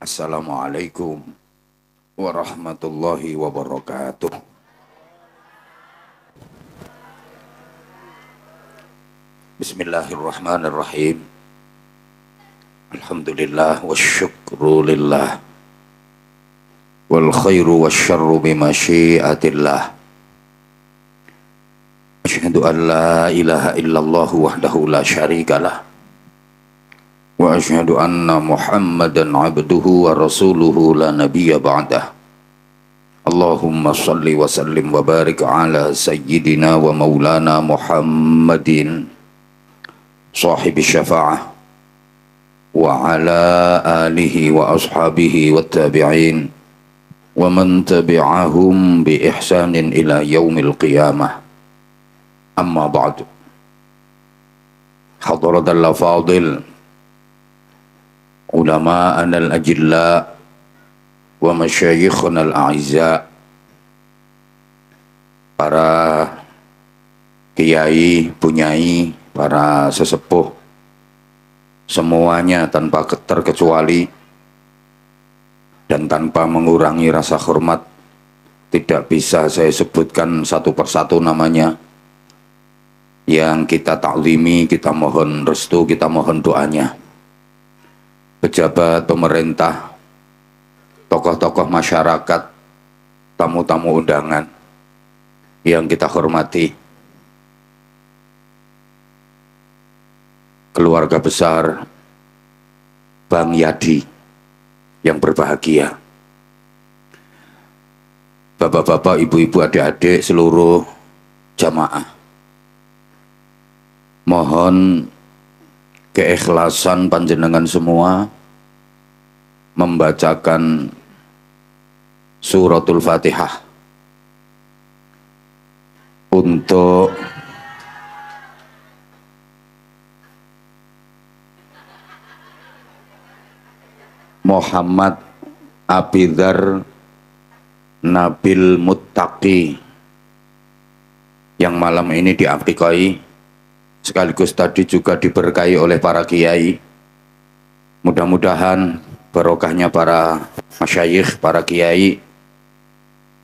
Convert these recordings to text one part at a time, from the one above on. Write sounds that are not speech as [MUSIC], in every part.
Assalamualaikum warahmatullahi wabarakatuh. Bismillahirrahmanirrahim. Alhamdulillah wasyukru lillah. Wal khairu wa bima bimasyi'atillah. Asyhadu an la ilaha illallah wahdahu la syarikalah. وأشهد أن محمدا عبده ورسوله لا نبي بعده اللهم صل وسلم وبارك على سيدنا ومولانا محمد صاحب الشفاعة وعلى آله وأصحابه والتابعين ومن تبعهم بإحسان إلى يوم القيامة أما بعد حضرة الأفاضل علماءنا الأجلاء ومشايخنا الأعزاء para kiai, punyai, para sesepuh semuanya tanpa terkecuali dan tanpa mengurangi rasa hormat tidak bisa saya sebutkan satu persatu namanya yang kita taklimi, kita mohon restu, kita mohon doanya pejabat pemerintah, tokoh-tokoh masyarakat, tamu-tamu undangan yang kita hormati, keluarga besar Bang Yadi yang berbahagia. Bapak-bapak, ibu-ibu, adik-adik, seluruh jamaah. Mohon keikhlasan panjenengan semua membacakan suratul fatihah untuk Muhammad Abidar Nabil Muttaqi yang malam ini diaktikai sekaligus tadi juga diberkahi oleh para kiai. Mudah-mudahan barokahnya para masyayikh, para kiai,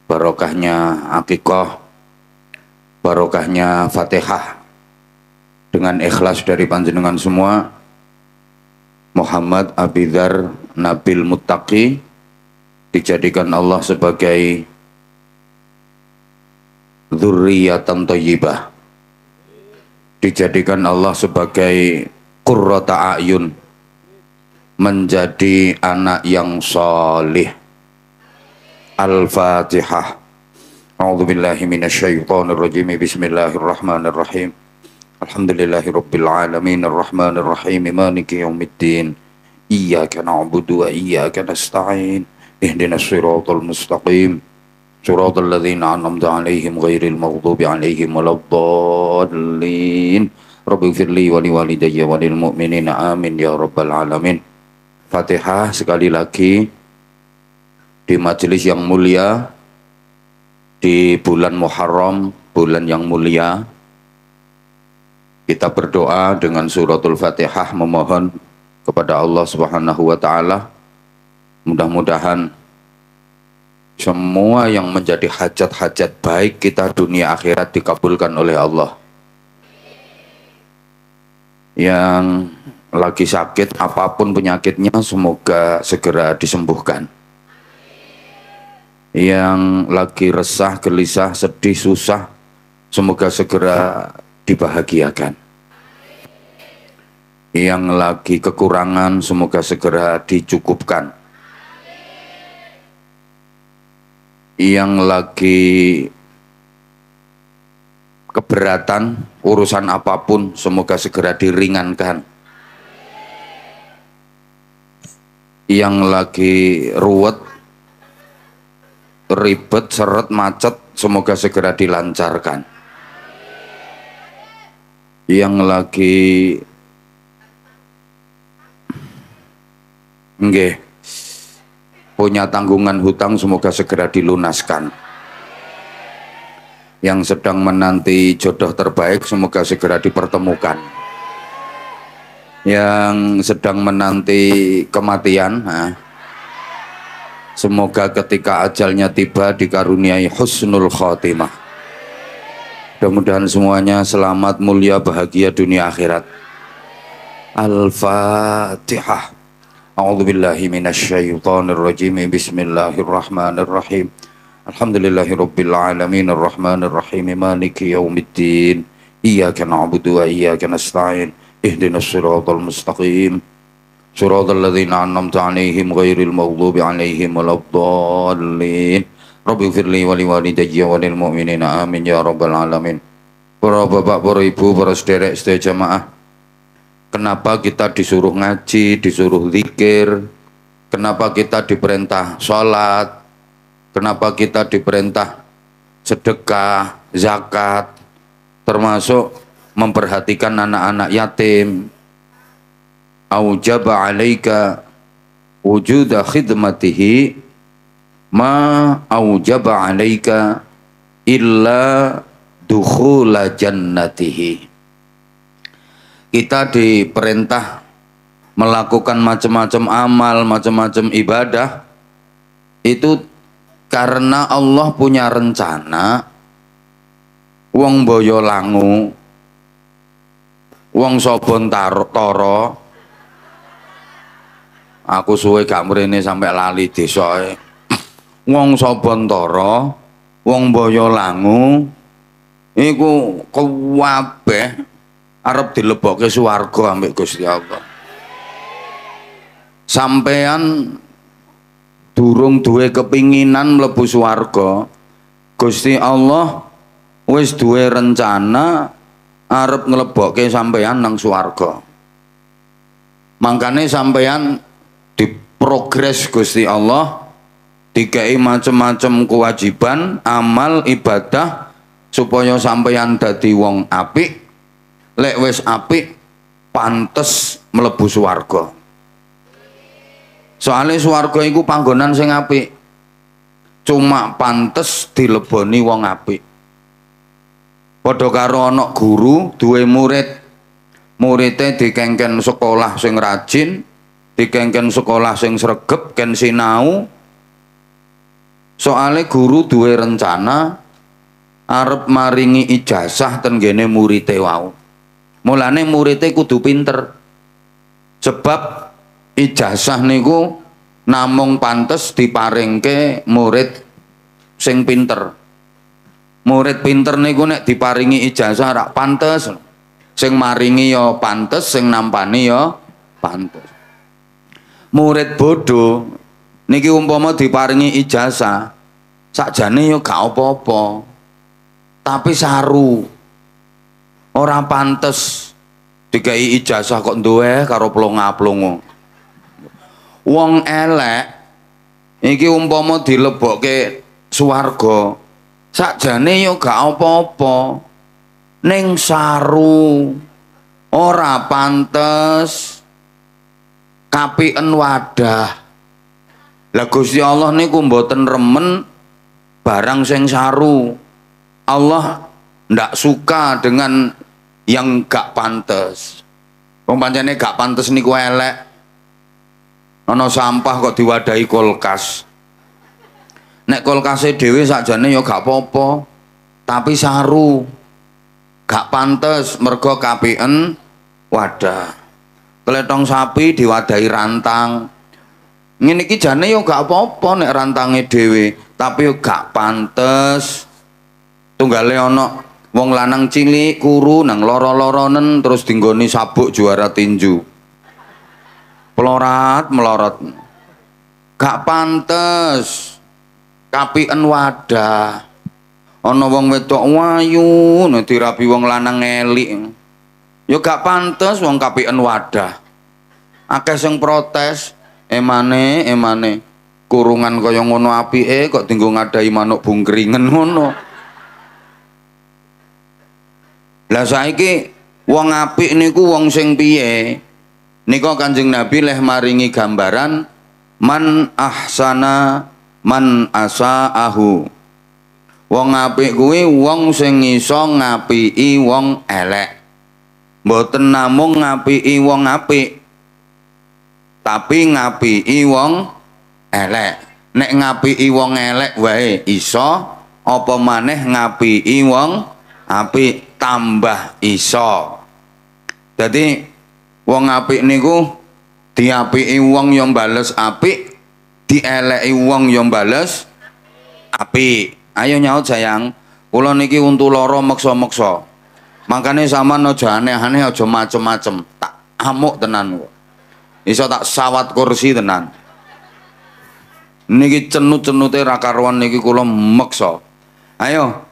barokahnya akikoh, barokahnya fatihah dengan ikhlas dari panjenengan semua Muhammad Abidhar Nabil Muttaqi dijadikan Allah sebagai zurriyatan tayyibah dijadikan Allah sebagai kurrota ayun menjadi anak yang salih Al-Fatihah A'udhu billahi A'udzubillahi minasyaitonirrajim Bismillahirrahmanirrahim Alhamdulillahi rabbil alamin arrahmanir rahim maliki yaumiddin Iyyaka na'budu wa iyyaka nasta'in Ihdina siratul mustaqim صراط الذين أنعمت عليهم غير المغضوب عليهم ولا الضالين رب اغفر لي ولوالدي وللمؤمنين آمين يا رب العالمين Fatihah sekali lagi di majelis yang mulia di bulan Muharram, bulan yang mulia kita berdoa dengan suratul Fatihah memohon kepada Allah Subhanahu wa taala mudah-mudahan semua yang menjadi hajat-hajat baik kita dunia akhirat dikabulkan oleh Allah. Yang lagi sakit, apapun penyakitnya semoga segera disembuhkan. Yang lagi resah, gelisah, sedih, susah, semoga segera dibahagiakan yang lagi kekurangan semoga segera dicukupkan yang lagi keberatan urusan apapun semoga segera diringankan yang lagi ruwet ribet seret macet semoga segera dilancarkan yang lagi nggih punya tanggungan hutang semoga segera dilunaskan yang sedang menanti jodoh terbaik semoga segera dipertemukan yang sedang menanti kematian semoga ketika ajalnya tiba dikaruniai husnul khotimah mudah-mudahan semuanya selamat mulia bahagia dunia akhirat al-fatihah أعوذ بالله من الشيطان الرجيم بسم الله الرحمن الرحيم الحمد لله رب العالمين الرحمن الرحيم مالك يوم الدين إياك نعبد وإياك نستعين اهدنا الصراط المستقيم صراط الذين أنعمت عليهم غير المغضوب عليهم ولا الضالين رب اغفر لي ولوالدي وللمؤمنين آمين يا رب العالمين Para bapak, para ibu, para sederek, sederek jamaah Kenapa kita disuruh ngaji, disuruh zikir? Kenapa kita diperintah sholat? Kenapa kita diperintah sedekah, zakat? Termasuk memperhatikan anak-anak yatim. Aujaba alaika wujuda khidmatihi ma aujaba alaika illa dukhula jannatihi kita diperintah melakukan macam-macam amal, macam-macam ibadah itu karena Allah punya rencana wong Boyolangu wong Sobon Toro aku suwe gak mrene sampai lali desa e. [CLEARS THROAT] wong Sobon Toro wong Boyolangu iku kabeh Arab dilebokke swarga ambek Gusti Allah sampean durung duwe kepinginan mlebu swarga Gusti Allah wis duwe rencana arep nglebokke sampean nang swarga mangkane sampean diprogres Gusti Allah dikei macem-macem kewajiban amal ibadah supaya sampean dadi wong apik lek wis apik pantes mlebu swarga soalnya swarga iku panggonan sing apik cuma pantes dileboni wong apik padha karo ana guru duwe murid muridnya dikengken sekolah sing rajin dikengken sekolah sing sregep ken sinau soale guru duwe rencana arep maringi ijazah gene murid wau Mulane muridnya kudu pinter. Sebab ijazah niku namung pantes diparingke murid sing pinter. Murid pinter niku nek diparingi ijazah rak pantes. Sing maringi yo ya pantes, sing nampani yo ya pantes. Murid bodoh niki umpama diparingi ijazah sakjane yo ya gak apa-apa. Tapi saru Orang pantas dikai ijazah kok duwe karo plonga-plongo. Wong elek iki umpama dilebokke swarga. Sakjane yo gak apa-apa. neng saru ora pantes kapien wadah. Lah Gusti Allah niku mboten remen barang seng saru. Allah ndak suka dengan yang gak pantas, Wong gak pantas niku elek. nono sampah kok diwadahi kulkas. Nek kulkasnya dewi sakjane ya gak popo, Tapi saru. Gak pantas, mergo KPN wadah. Kletong sapi diwadahi rantang. Ngene iki jane ya gak apa-apa nek rantange dhewe, tapi yuk ya gak pantes tunggale ana wong lanang cilik kuru nang loro-loronen terus dinggoni sabuk juara tinju pelorat melorot gak pantes kapien wadah ana wong wedok wayu dirabi wong lanang elik Yo gak pantes wong kapien wadah akeh sing protes emane emane kurungan kaya ngono apike kok dinggo ada manuk bungkringen ngono Lah saiki wong apik niku wong sing piye? Nika Kanjeng Nabi leh maringi gambaran man ahsana man asaahu. Wong apik kuwi wong sing iso ngapiki wong elek. Mboten namung ngapiki wong apik, tapi ngapiki wong elek. Nek ngapiki wong elek wae iso apa maneh ngapiki wong elek. api tambah iso. Jadi wong api niku api wong yang bales apik, dieleki wong yang bales api, Ayo nyaut sayang. Kula niki untuk loro makso makso, Makane sama aja aneh-aneh aja macem-macem. Tak amuk tenan Iso tak sawat kursi tenan. Niki cenut-cenute raka niki kula makso, Ayo,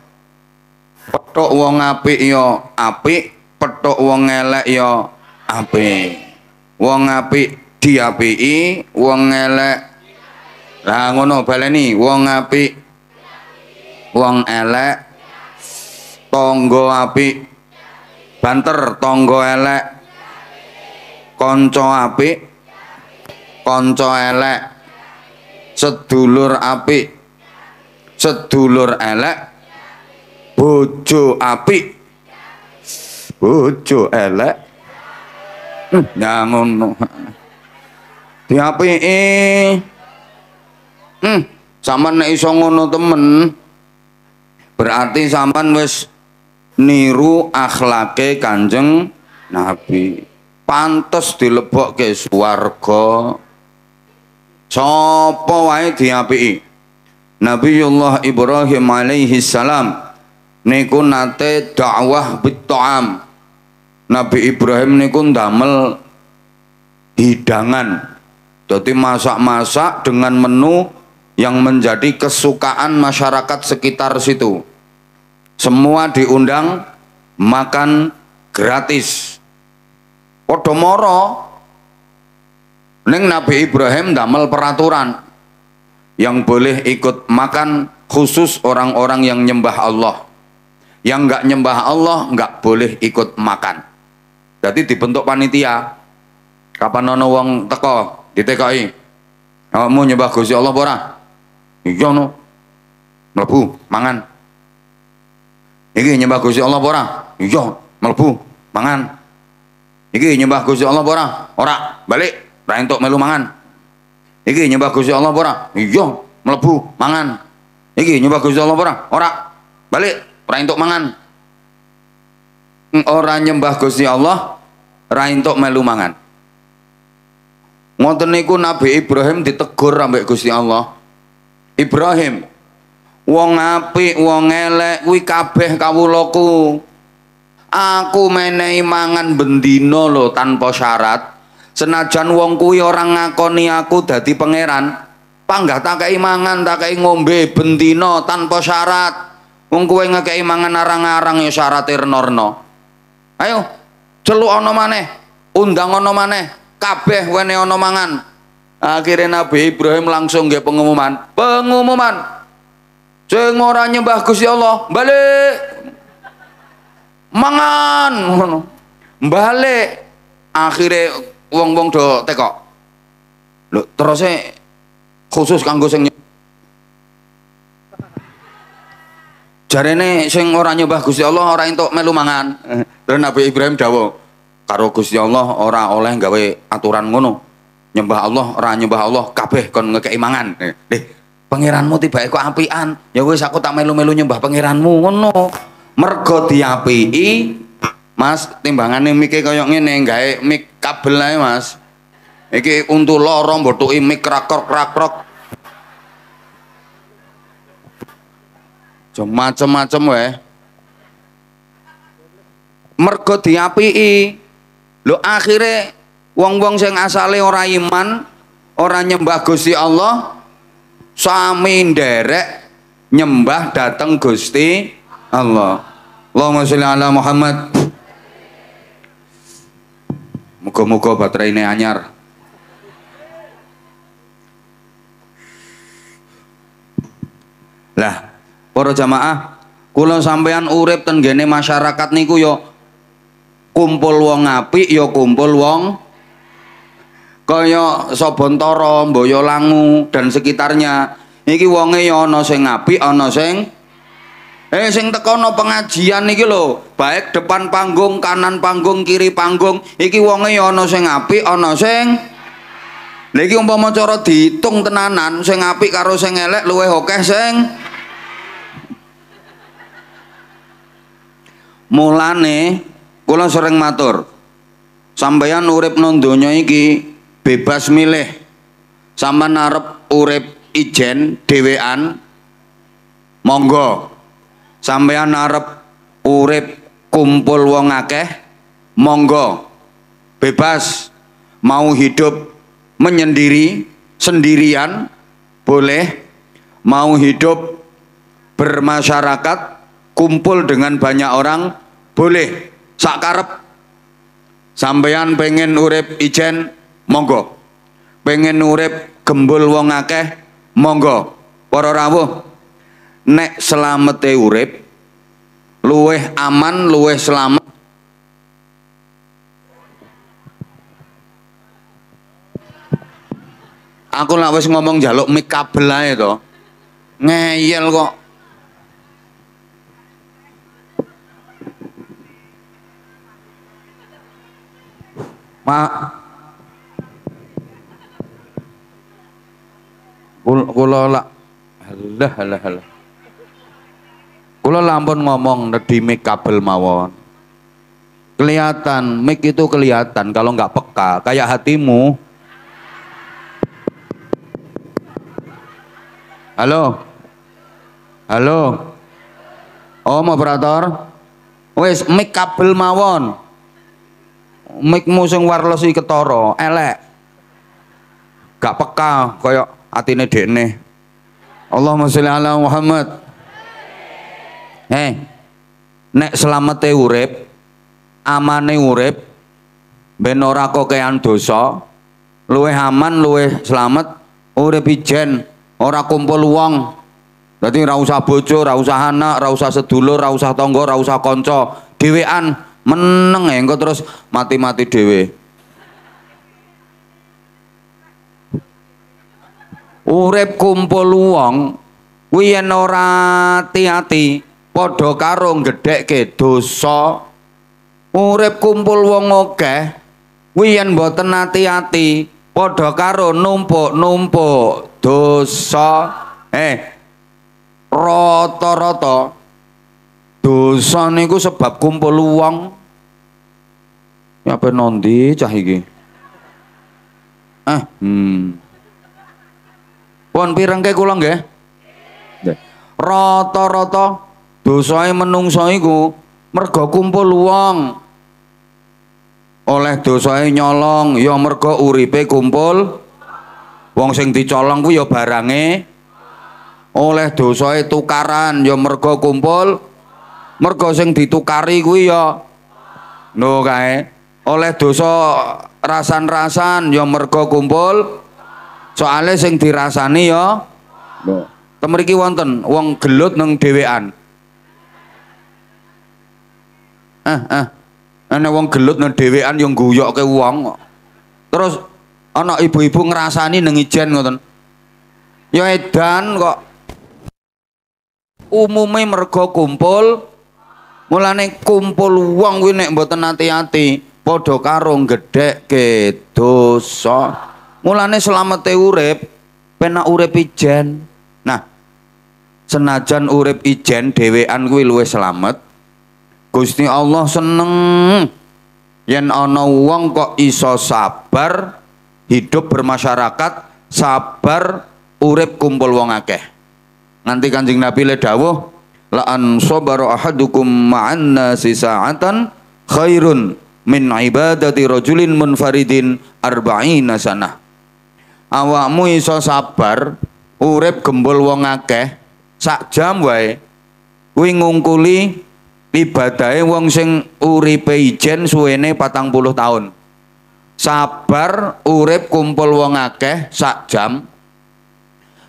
petuk wong apik ya apik petuk wong elek ya apik wong apik diapiki wong elek lah ngono baleni wong apik wong elek tangga apik banter tangga elek kanca apik kanca elek sedulur apik sedulur elek bojo api, bojo elek hmm, ya ngono diapiki hmm na nek iso ngono temen berarti saman wis niru akhlake Kanjeng Nabi pantes dilebokke swarga sapa wae diapiki Nabiullah Ibrahim alaihi salam niku nate dakwah bitoam Nabi Ibrahim niku damel hidangan jadi masak-masak dengan menu yang menjadi kesukaan masyarakat sekitar situ semua diundang makan gratis podomoro Neng Nabi Ibrahim damel peraturan yang boleh ikut makan khusus orang-orang yang nyembah Allah. Yang nggak nyembah Allah nggak boleh ikut makan. Jadi dibentuk panitia. Kapan nono wong teko di TKI? Kamu nyembah Gusti Allah ora? Iya no. Melebu, mangan. Iki nyembah Gusti Allah ora? Iya, melebu, mangan. Iki nyembah Gusti Allah ora? Ora, balik. Ra entuk melu mangan. Iki nyembah Gusti Allah ora? Iya, melebu, mangan. Iki nyembah Gusti Allah ora? Ora, balik ora entuk mangan ora nyembah Gusti Allah ora entuk melu mangan ngoten niku Nabi Ibrahim ditegur ambek Gusti Allah Ibrahim wong api, wong elek kuwi kabeh kawulaku aku menehi mangan bendino lo tanpa syarat senajan wong kuwi orang ngakoni aku dadi pangeran panggah tak kei mangan tak kei ngombe bendino tanpa syarat Wong kowe ngekeki mangan arang-arang ya syaratir e norno, Ayo, celuk ana maneh, undang ana maneh, kabeh wene ana mangan. Akhirnya Nabi Ibrahim langsung nggih pengumuman. Pengumuman. Sing ora nyembah Gusti Allah, balik. Mangan ngono. Balik. Akhirnya wong-wong do teko. Lho, terusnya khusus kanggo sing Jarene sing ora nyembah Gusti Allah ora entuk melu mangan. Terus eh. Nabi Ibrahim dawuh, karo Gusti Allah orang oleh gawe aturan ngono. Nyembah Allah ora nyembah Allah kabeh kon ngekeki mangan. Lih, eh. pangeranmu tiba kok apian. Ya wis aku tak melu-melu nyembah pangeranmu ngono. Mergo diapiki Mas timbangane mike kaya ngene gawe mik kabel ae Mas. Iki untu lorong mbotuki mik krakor-krakrok macem-macem weh. Mergo api lo akhirnya wong-wong sing asale ora iman, ora nyembah Gusti Allah, sami nderek nyembah dateng Gusti Allah. Allahumma sholli ala Muhammad. Muga-muga baterai ini anyar. Lah, para jamaah kulon sampean urip tenggene masyarakat niku yo ya, kumpul wong ngapi yo ya kumpul wong kaya Sobontoro, langu dan sekitarnya iki wonge ya ana sing apik ana sing eh sing tekono pengajian iki lho baik depan panggung kanan panggung kiri panggung iki wonge yo ya ana sing apik ana sing lha iki umpama cara diitung tenanan sing apik karo sing elek luwih akeh sing Mulane kula sering matur. Sampeyan urip nang donya iki bebas milih. Sama narep urip ijen dhewean monggo. Sampeyan narep urip kumpul wong akeh monggo. Bebas mau hidup menyendiri sendirian boleh mau hidup bermasyarakat kumpul dengan banyak orang boleh sakarep sampeyan pengen urip ijen monggo pengen urip gembul wong akeh monggo para rawuh nek selamete urip luweh aman luweh selamat aku lak wis ngomong jaluk mic kabel ae to ngeyel kok Ma kula lak halah halah halah. Kula lampun ngomong di mic kabel mawon. Kelihatan mic itu kelihatan kalau nggak peka kayak hatimu. Halo. Halo. Om operator. Wes mic kabel mawon mikmu sing wireless iki ketara, elek. Gak peka koyo atine dekne. Allahumma sholli ala Muhammad. Eh. Nek slamete urip, amane urip, ben ora kokean dosa, luwih aman, luwih slamet, urip ijen, ora kumpul wong. Dadi ora usah bojo, ora usah anak, ora usah sedulur, ora usah tangga, ora usah kanca, dhewean meneng engko terus mati-mati dhewe urip kumpul wong kuwi yen ora ati-ati padha karo gedhekke dosa urip kumpul wong akeh kuwi yen mboten ati-ati padha karo numpuk-numpuk dosa eh rata-rata dosa niku sebab kumpul wong Ya apa nanti cah iki? Ah, hmm. Pun pirang kula nggih? Nggih. Rata-rata dosae menungsa iku mergo kumpul uang. Oleh dosae nyolong ya mergo uripe kumpul. Wong sing dicolong ku ya barange. Oleh dosae tukaran ya mergo kumpul. Mergo sing ditukari kuwi ya no kae oleh dosa rasan-rasan yang mergo kumpul soalnya sing dirasani ya temeriki wonten wong gelut neng dewean eh eh ane wong gelut neng dewean yang ke wong terus anak ibu-ibu ngerasani neng ijen ngoten ya edan kok umumnya mergo kumpul mulane kumpul wong kuwi nek mboten hati Podo karo gedhekke dosa mulane selamat e urip pena urip ijen nah senajan urip ijen dewean kuwi luwih slamet Gusti Allah seneng yen ana wong kok iso sabar hidup bermasyarakat sabar urip kumpul wong akeh nanti kanjeng Nabi le dawuh la an sabara ahadukum ma'anna sisa'atan khairun min ibadati rajulin munfaridin arba'ina asana. awakmu iso sabar urep gembul wong akeh sak jam wae kuwi ngungkuli ibadahe wong sing uripe ijen suwene patang puluh tahun sabar urep kumpul wong akeh sak jam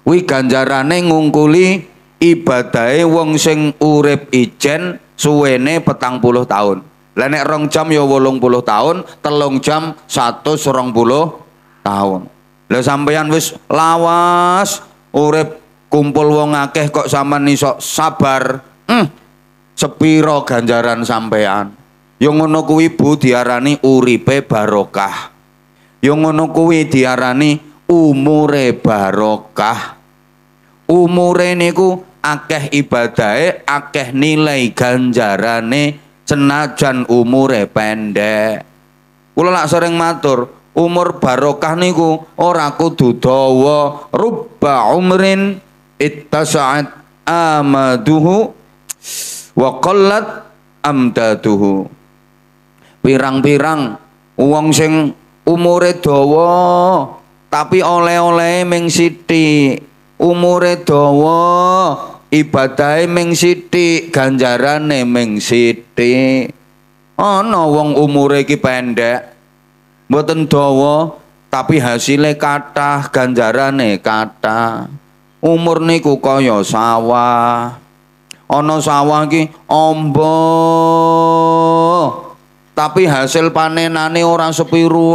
kuwi ganjarane ngungkuli ibadahe wong sing urip ijen suwene petang puluh tahun Lenek nek rong jam ya 80 tahun, telung jam 120 tahun. Le sampeyan wis lawas urip kumpul wong akeh kok sama iso sabar. Hmm. Sepiro ganjaran sampean? Ya ngono kuwi Bu diarani uripe barokah. Ya ngono kuwi diarani umure barokah. Umure niku akeh ibadah, akeh nilai ganjarane senajan umure pendek kula lak sering matur umur barokah niku ora kudu dawa rubba umrin ittasa'at amaduhu wa qallat amdaduhu pirang-pirang uang sing umure dawa tapi oleh-oleh mengsiti umure dawa ibadahe ming sithik ganjarane ming sithik ana wong umure iki pendek mboten dawa tapi hasilnya kathah ganjarane kathah umur niku kaya sawah ana sawah iki ombo tapi hasil panenane ora sepiru.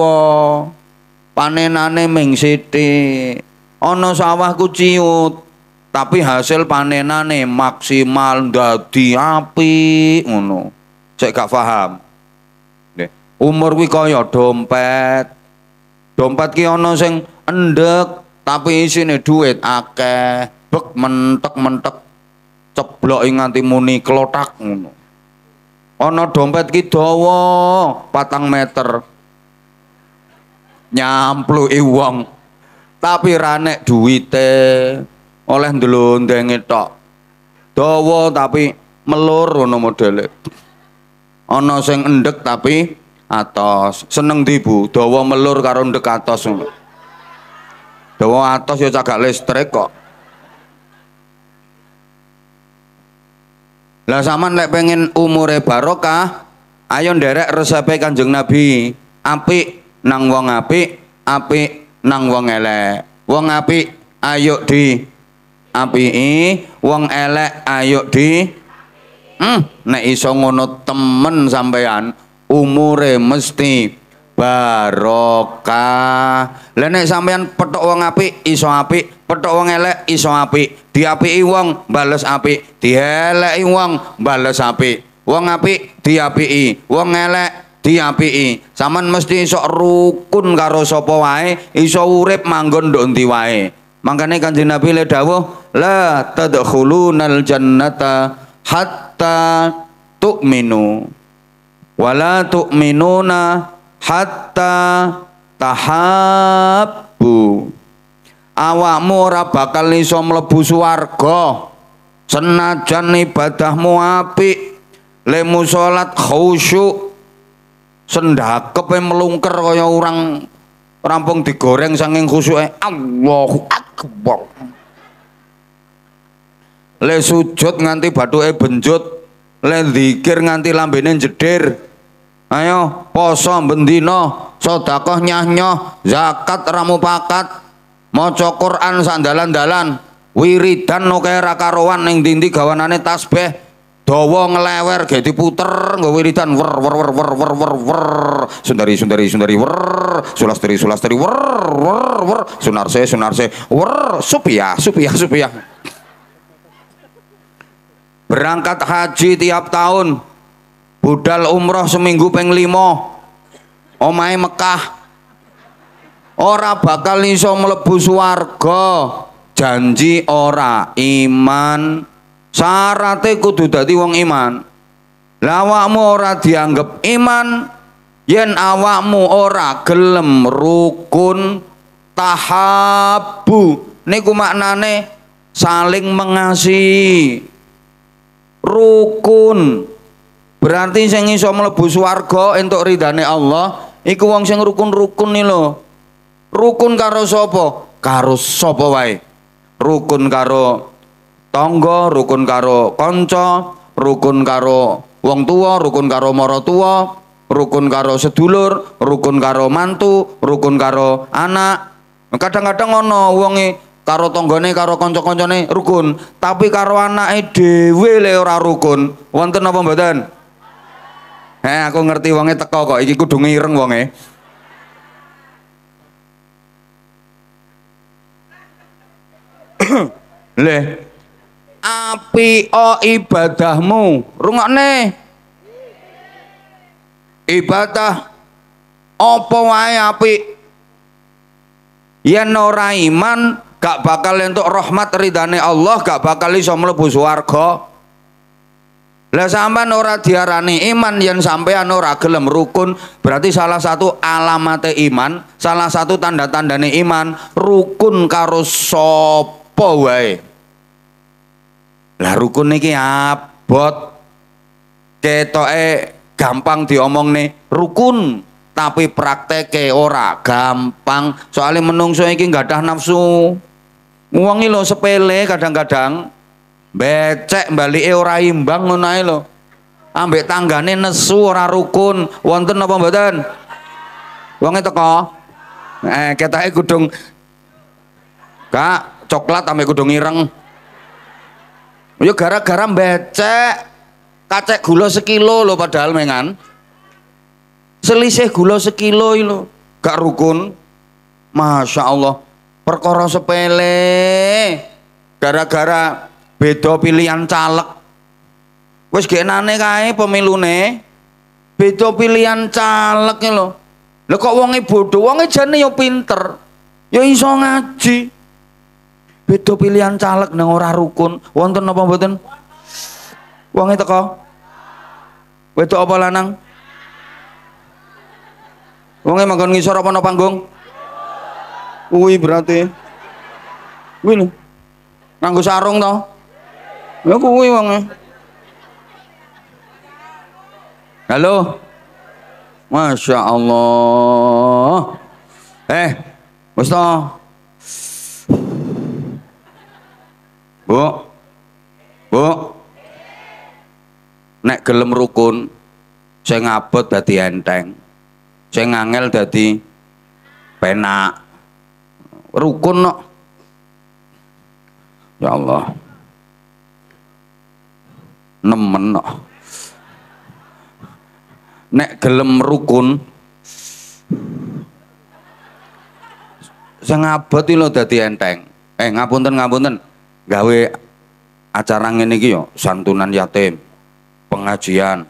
panenane ming sithik ana sawah kuciut tapi hasil panenane maksimal dadi api, ngono cek gak paham umur kuwi kaya dompet dompet ki ana sing endek tapi isine duit akeh bek mentek-mentek ceblok nganti muni klotak ngono ana dompet ki dawa patang meter nyampluki wong tapi ranek duwite oleh dulu tok. Dawa tapi melur ngono modele. Ana sing endek tapi atos. Seneng ndi Bu? Dawa melur karo endhek atos ngono. Dawa atos ya cagak listrik kok. Lah sampean lek pengen umure barokah, ayo nderek resepe Kanjeng Nabi. Apik nang wong apik, apik nang wong elek. Wong apik ayo di Api, wong elek ayo di hmm, nek iso ngono temen sampean umure mesti barokah lah nek sampean petok wong api iso api, petok wong elek iso api diapiki wong bales api dieleki wong bales api wong api diapiki wong elek diapiki saman mesti iso rukun karo sapa wae iso urip manggon ndok ndi wae mangkane kanjeng Nabi le dawuh la tadkhulunal jannata hatta tu'minu wala tuk tu'minuna hatta tahabbu awakmu ora bakal iso mlebu swarga senajan ibadahmu apik lemu salat khusyuk sendakepe melungker kaya orang rampung digoreng saking khusyuke Allahu akbar le sujud nganti bathuke benjut le zikir nganti lambene jedher ayo poso bendino sedekah nyah-nyoh zakat ramu pakat maca Quran sandalan-dalan wiridan noke ra karuan ning dindi gawanane tasbeh, dawa ngelewer ge diputer nggo wiridan wer wer wer wer wer wer wer sundari sundari sundari wer sulastri sulastri wer wer wer sunarse sunarse wer supiah supiah supiah berangkat haji tiap tahun budal umroh seminggu peng limo omai Mekah ora bakal iso melebus warga janji ora iman syaratnya kudu dadi wong iman lawakmu ora dianggap iman yen awakmu ora gelem rukun tahabu niku maknane saling mengasihi rukun berarti sing iso mlebu swarga entuk ridane Allah iku wong sing rukun-rukun nih lho rukun karo sopo karo sopo wae rukun karo tonggo, rukun karo konco rukun karo wong tua rukun karo tua rukun karo sedulur, rukun karo mantu, rukun karo anak. Kadang-kadang ono wonge karo tonggone karo kanca rukun tapi karo anake dhewe le ora rukun wonten apa mboten eh aku ngerti wonge teko kok iki kudu ngireng wonge [COUGHS] le api o ibadahmu rungokne ibadah apa wae api yen ora iman gak bakal entuk rahmat ridane Allah gak bakal iso mlebu swarga lah sampean ora diarani iman yen sampean ora gelem rukun berarti salah satu alamat iman salah satu tanda-tandane iman rukun karo sapa wae lah rukun niki abot ketoke gampang diomong nih, rukun tapi prakteknya ora gampang soalnya menungso iki nggak ada nafsu Wong lo sepele kadang-kadang becek balik ora imbang ngono lo Ambek tanggane nesu ora rukun, wonten apa mboten? Wonge teko. Eh ketake kudung Kak, coklat ambek kudung ireng. yo gara-gara becek kacek gula sekilo lo padahal mengan. Selisih gula sekilo lo gak rukun. Masya Allah perkara sepele gara-gara beda pilihan caleg wis genane kae pemilune beda pilihan caleg lho lho kok wonge bodoh wonge jane yo pinter yo iso ngaji beda pilihan caleg nang ora rukun wonten apa mboten wonge teko wedok apa lanang wonge manggon ngisor apa no panggung kuwi berarti kuwi lho nganggo sarung to ya kuwi wong halo Masya Allah eh wis Bu Bu nek gelem rukun sing abot dadi enteng sing angel dadi penak rukun no. ya Allah nemen no. nek gelem rukun sing abot lo dadi enteng eh ngapunten ngapunten gawe acara ngene iki yo santunan yatim pengajian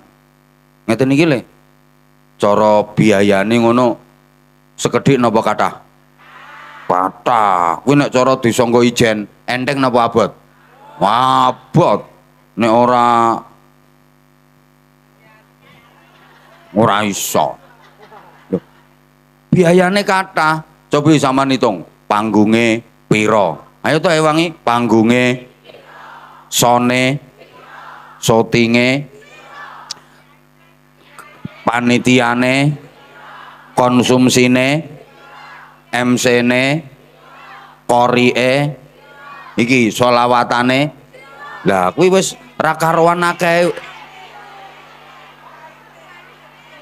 ngeten iki le cara biayane ngono sekedhik napa kathah Patah. Kuwi nek cara disangka ijen, enteng napa abot? Abot. Nek ora ora iso. Loh. Biayane kata, Coba sama hitung, panggunge piro, Ayo to ewangi panggunge sone sotinge, panitiane konsumsine MC-ne E, iki solawatane, lah kuwi wis ra akeh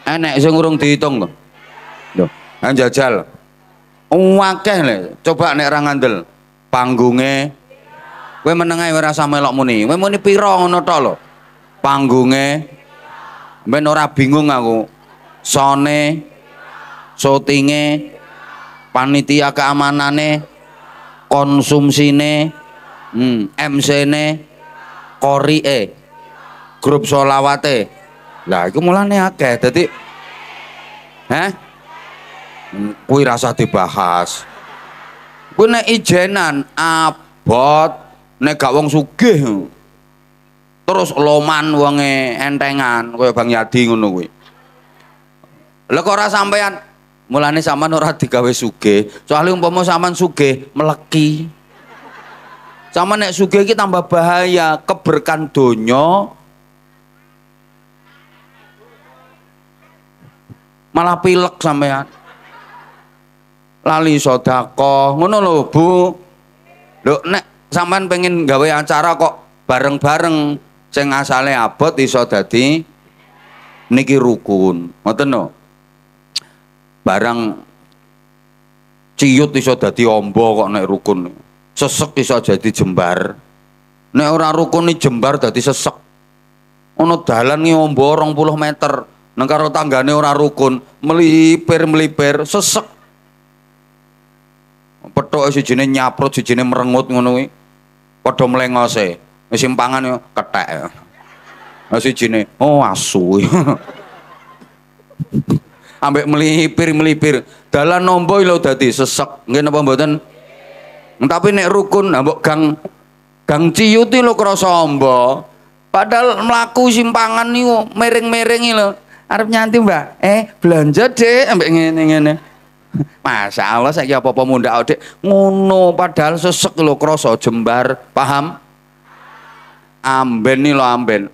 enek sing urung diitung to lho kan jajal akeh le coba nek ra ngandel panggunge kowe menengai ae ya ora melok muni kowe muni pira ngono tok lho panggunge ben ora bingung aku sone syutinge panitia keamanane konsumsine hmm, MC-ne e grup solawate lah itu mulane akeh jadi heh kui rasa dibahas kui ne ijenan abot ne gak wong sugih terus loman wonge entengan kaya Bang Yadi ngono kuwi lha kok Mulane sampean ora digawe Suge soalnya umpama sama Suge meleki. Sama nek suge iki tambah bahaya, keberkan donya malah pilek sampean. Lali sodako, ngono lho Bu. Lho nek sampean pengen gawe acara kok bareng-bareng sing asale abot iso dadi niki rukun. Ngoten lho barang ciut iso dadi ombo kok nek rukun sesek iso jadi jembar nek ora rukun ni jembar dadi sesek Ono dalan ki ombo puluh meter nang karo tanggane ora rukun melipir-melipir sesek petok sijine si sijine merengut ngono kuwi padha mlengose wis impangan yo kethek sijine oh asu [LAUGHS] ambek melipir-melipir. Dalan nompo lo tadi sesek. Nggih napa mboten? Tapi nek rukun ambek gang gang ciyuti lo krasa Padahal melaku simpangan niku miring-miring lo. Arep nyanti, Mbak. Eh, belanja, deh, ambek ngene-ngene. [LAUGHS] Masya Allah saya apa-apa munda adik ngono padahal sesek lo kroso jembar paham amben nih lo amben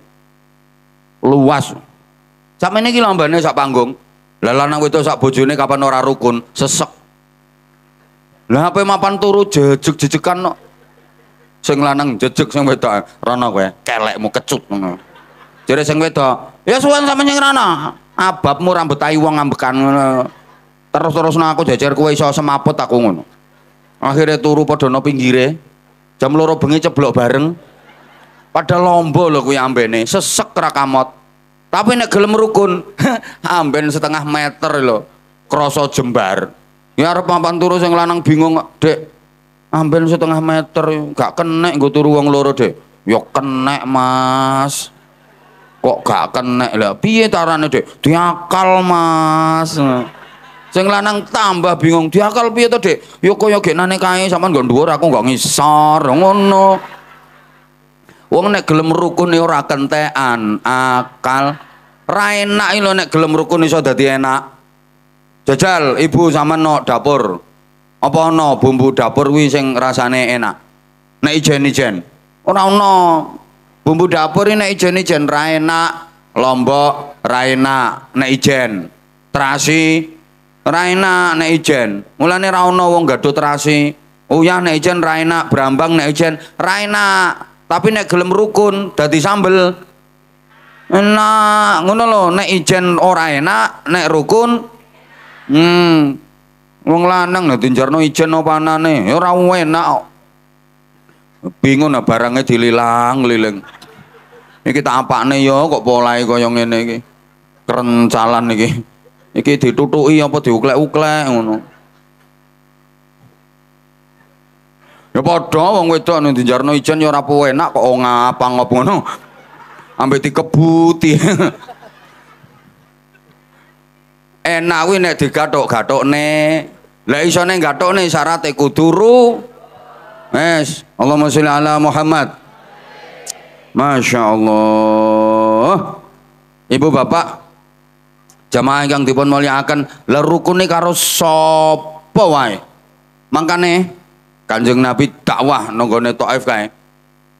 luas sama ini lo ambennya sak panggung lah lanang wedok sak bojone kapan ora rukun, sesek. Lah apa mapan turu jejeg-jejegan no. Sing lanang jejeg sing wedok, rono kowe, kelekmu kecut ngono. Jare sing wedok, ya suwan sama sing rono. Ababmu rambut uang wong ambekan ngono. Terus-terus aku jajar kowe iso semaput aku ngono. Akhirnya turu padha no pinggire. Jam loro bengi ceblok bareng. pada lombo lho kuwi ambene, sesek rakamot. kamot. Tapi nek gelem rukun, [LAUGHS] amben setengah meter lho, kroso jembar. Ya arep papan turu sing lanang bingung, Dek. Amben setengah meter gak kenek nggo turu wong loro, Dek. Ya kenek, Mas. Kok gak kenek lah? Piye carane, Dek? Diakal, Mas. Sing lanang tambah bingung, diakal piye to, Dek? Ya kaya genane kae sampean nggo dhuwur aku gak ngisor, ngono. Wong nek gelem rukun ora kentekan, akal. Ra enak lho nek gelem rukun iso dadi enak. Jajal ibu sama no dapur. Apa ono bumbu dapur kuwi sing rasane enak? Nek ijen-ijen. Ora ono. Bumbu dapur nek ijen-ijen ra enak. Lombok ra enak nek ijen. Terasi ra enak nek ijen. Mulane ra ono wong gaduh terasi. Uyah nek ijen ra enak, brambang nek ijen ra enak tapi nek gelem rukun dadi sambel enak ngono lho nek ijen ora enak nek rukun hmm wong lanang nek dinjarno ijen apa anane ya ora enak bingung nah barangnya dililang liling iki tak apakne yo, ya, kok polahe kaya ngene iki kerencalan iki iki ditutuki apa diuklek-uklek ngono Ya padha wong wedok nang dijarno ijen ya ora enak, kok ngapa ngopo ngono. Ambek dikebuti. Enak kuwi nek digathok-gathokne. Lah nek gathokne syaraté kudu ru. Wes, Allahumma sholli ala Muhammad. Masya Allah. Ibu bapak, jamaah yang dipun akan lerukuni karo sapa wae. Mangkane Kanjeng Nabi dakwah nonggone Taif kae.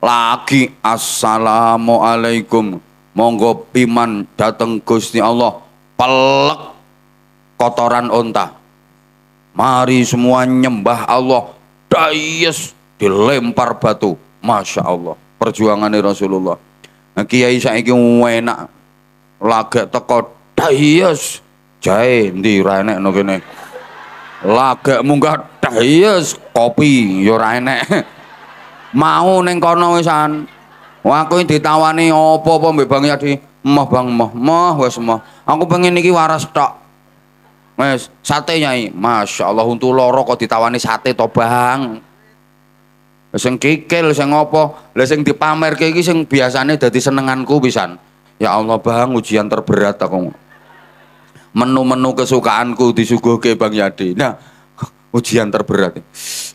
Lagi assalamualaikum. Monggo piman dateng Gusti Allah. Pelek kotoran unta. Mari semua nyembah Allah. Dayes dilempar batu. Masya Allah. Perjuangannya Rasulullah. Nah, kiai saya saiki enak. Lagi teko dayes. Jai, di ra enek no lagak munggah iya kopi ya ora [LAUGHS] Mau neng kono wisan. Wah aku ditawani apa-apa Bang Yadi. Mah Bang mah, mah wes mah. Aku pengen iki waras tok. Mas, sate nyai. Masya Allah untuk loro kok ditawani sate to Bang. Sing kikil, sing apa? Lah sing dipamerke iki sing biasane dadi senenganku pisan. Ya Allah Bang, ujian terberat aku. Menu-menu kesukaanku disuguhke Bang Yadi. Nah, ujian terberat.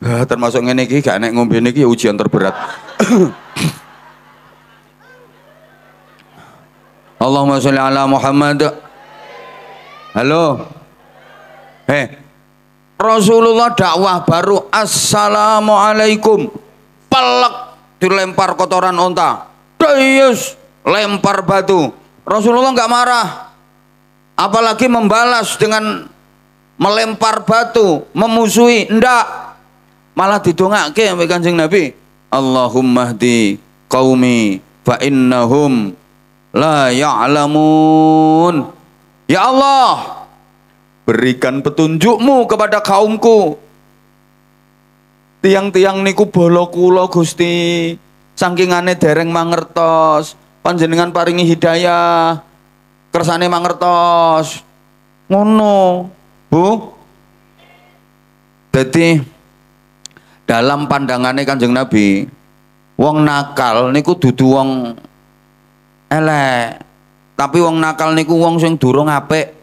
Ah, termasuk ngene iki gak nek ngombe niki ya ujian terberat. [COUGHS] Allahumma sholli ala Muhammad. Halo. eh, Rasulullah dakwah baru assalamualaikum pelek dilempar kotoran onta dayus lempar batu Rasulullah nggak marah apalagi membalas dengan melempar batu, memusuhi, ndak. Malah didongake sampai Kanjeng Nabi. Allahumma di qaumi fa innahum la ya'lamun. Ya Allah, berikan petunjukmu kepada kaumku. Tiang-tiang niku bolo kula Gusti. Sangkingane dereng mangertos. Panjenengan paringi hidayah. Kersane mangertos. Ngono. Bu, jadi dalam pandangannya kanjeng Nabi, wong nakal niku dudu wong elek, tapi wong nakal niku wong sing durung apik.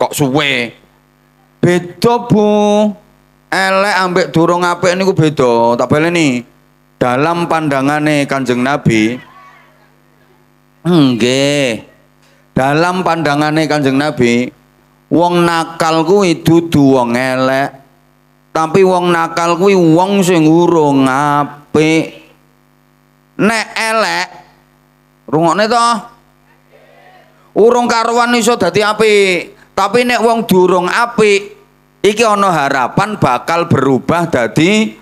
Kok suwe? Beda, Bu. Elek ambek durung apik niku beda. Tak baleni. Dalam pandangane Kanjeng Nabi, nggih. Hmm, dalam pandangannya kanjeng Nabi wong nakal kuwi dudu wong elek tapi wong nakal kuwi wong sing urung apik nek elek rungokne to urung karuan iso dadi apik tapi nek wong durung apik iki ana harapan bakal berubah dadi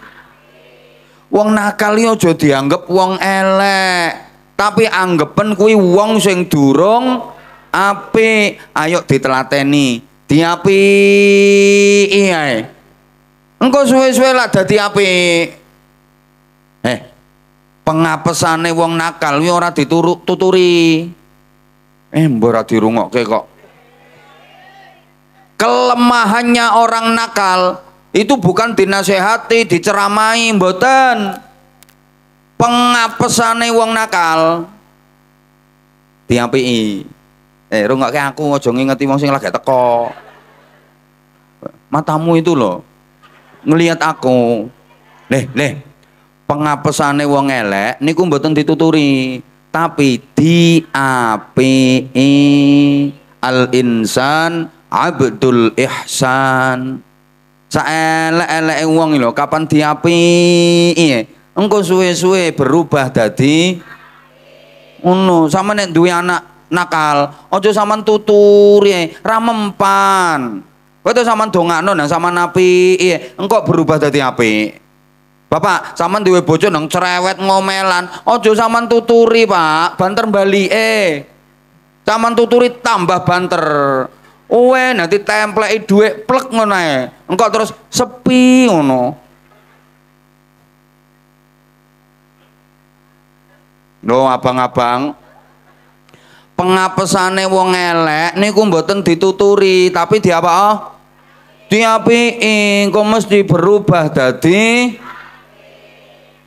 wong nakal yo aja dianggep wong elek tapi anggepen kuwi wong sing durung api, ayo ditelateni tiapi iya, engkau suwe-suwe lah dadi api eh pengapesane wong nakal kuwi ora dituruk tuturi eh mbok ora dirungokke kok kelemahannya orang nakal itu bukan dinasehati, diceramai, mboten. Pengapesane wong nakal diapi Eh, ke aku ojo ngingeti wong sing lagi teko. Matamu itu loh. Ngelihat aku. Leh, leh. Pengapesane wong elek niku mboten dituturi, tapi di api al insan abdul ihsan. saelek elek wong lho kapan diapi Engko suwe-suwe berubah dadi ngono. Sama nek duwe anak nakal ojo saman tutur ya ramempan Betul saman non nang saman api, iya, nah, iya. engkau berubah dari api. Bapak, saman diwe bojo nang cerewet ngomelan, ojo saman tuturi pak, banter bali eh, saman tuturi tambah banter. Uwe nanti template duit plek ngono engkau terus sepi ngono. no abang-abang, pengapesane wong elek niku mboten dituturi tapi diapa oh? Ah? diapi engko mesti berubah dadi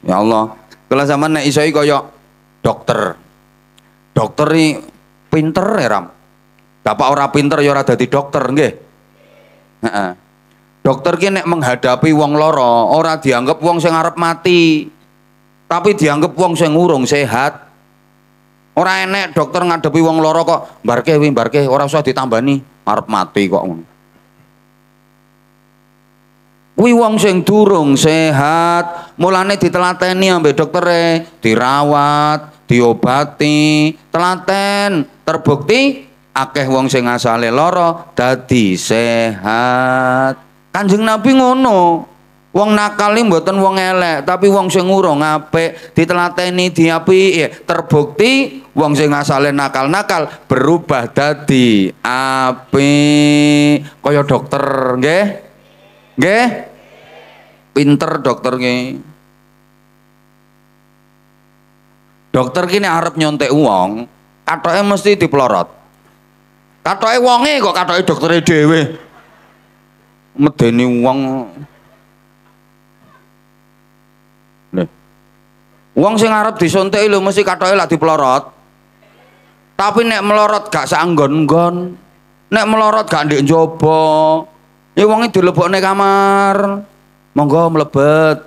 ya Allah kalau sampean nek iso kaya dokter dokter ini pinter ya Ram Bapak ora pinter ya ora dadi dokter nggih heeh dokter ki nek menghadapi wong loro ora dianggap wong sing arep mati tapi dianggap wong sing urung sehat Ora enek dokter ngadepi wong loro kok mbarke wi mbarke ora usah ditambani, arep mati kok ngono. Kuwi wong sing durung sehat, mulane ditelateni ambek doktere, dirawat, diobati, telaten, terbukti akeh wong sing asale loro dadi sehat. Kanjeng Nabi ngono. Wong nakal buatan wong elek, tapi wong sing urung ngape ditelateni ya. terbukti wong sing asale nakal-nakal berubah dadi api. Koyo dokter, ge ge Pinter dokter ge Dokter kini harap nyontek wong, katoke mesti e Katoke wonge kok dokter e dewe Medeni wong Wong sing arep disuntik lho mesti katoke lak pelorot. Tapi nek melorot gak saenggon nggon nek melorot gak ndek njoba. Ya wonge dilebokne kamar. Monggo mlebet.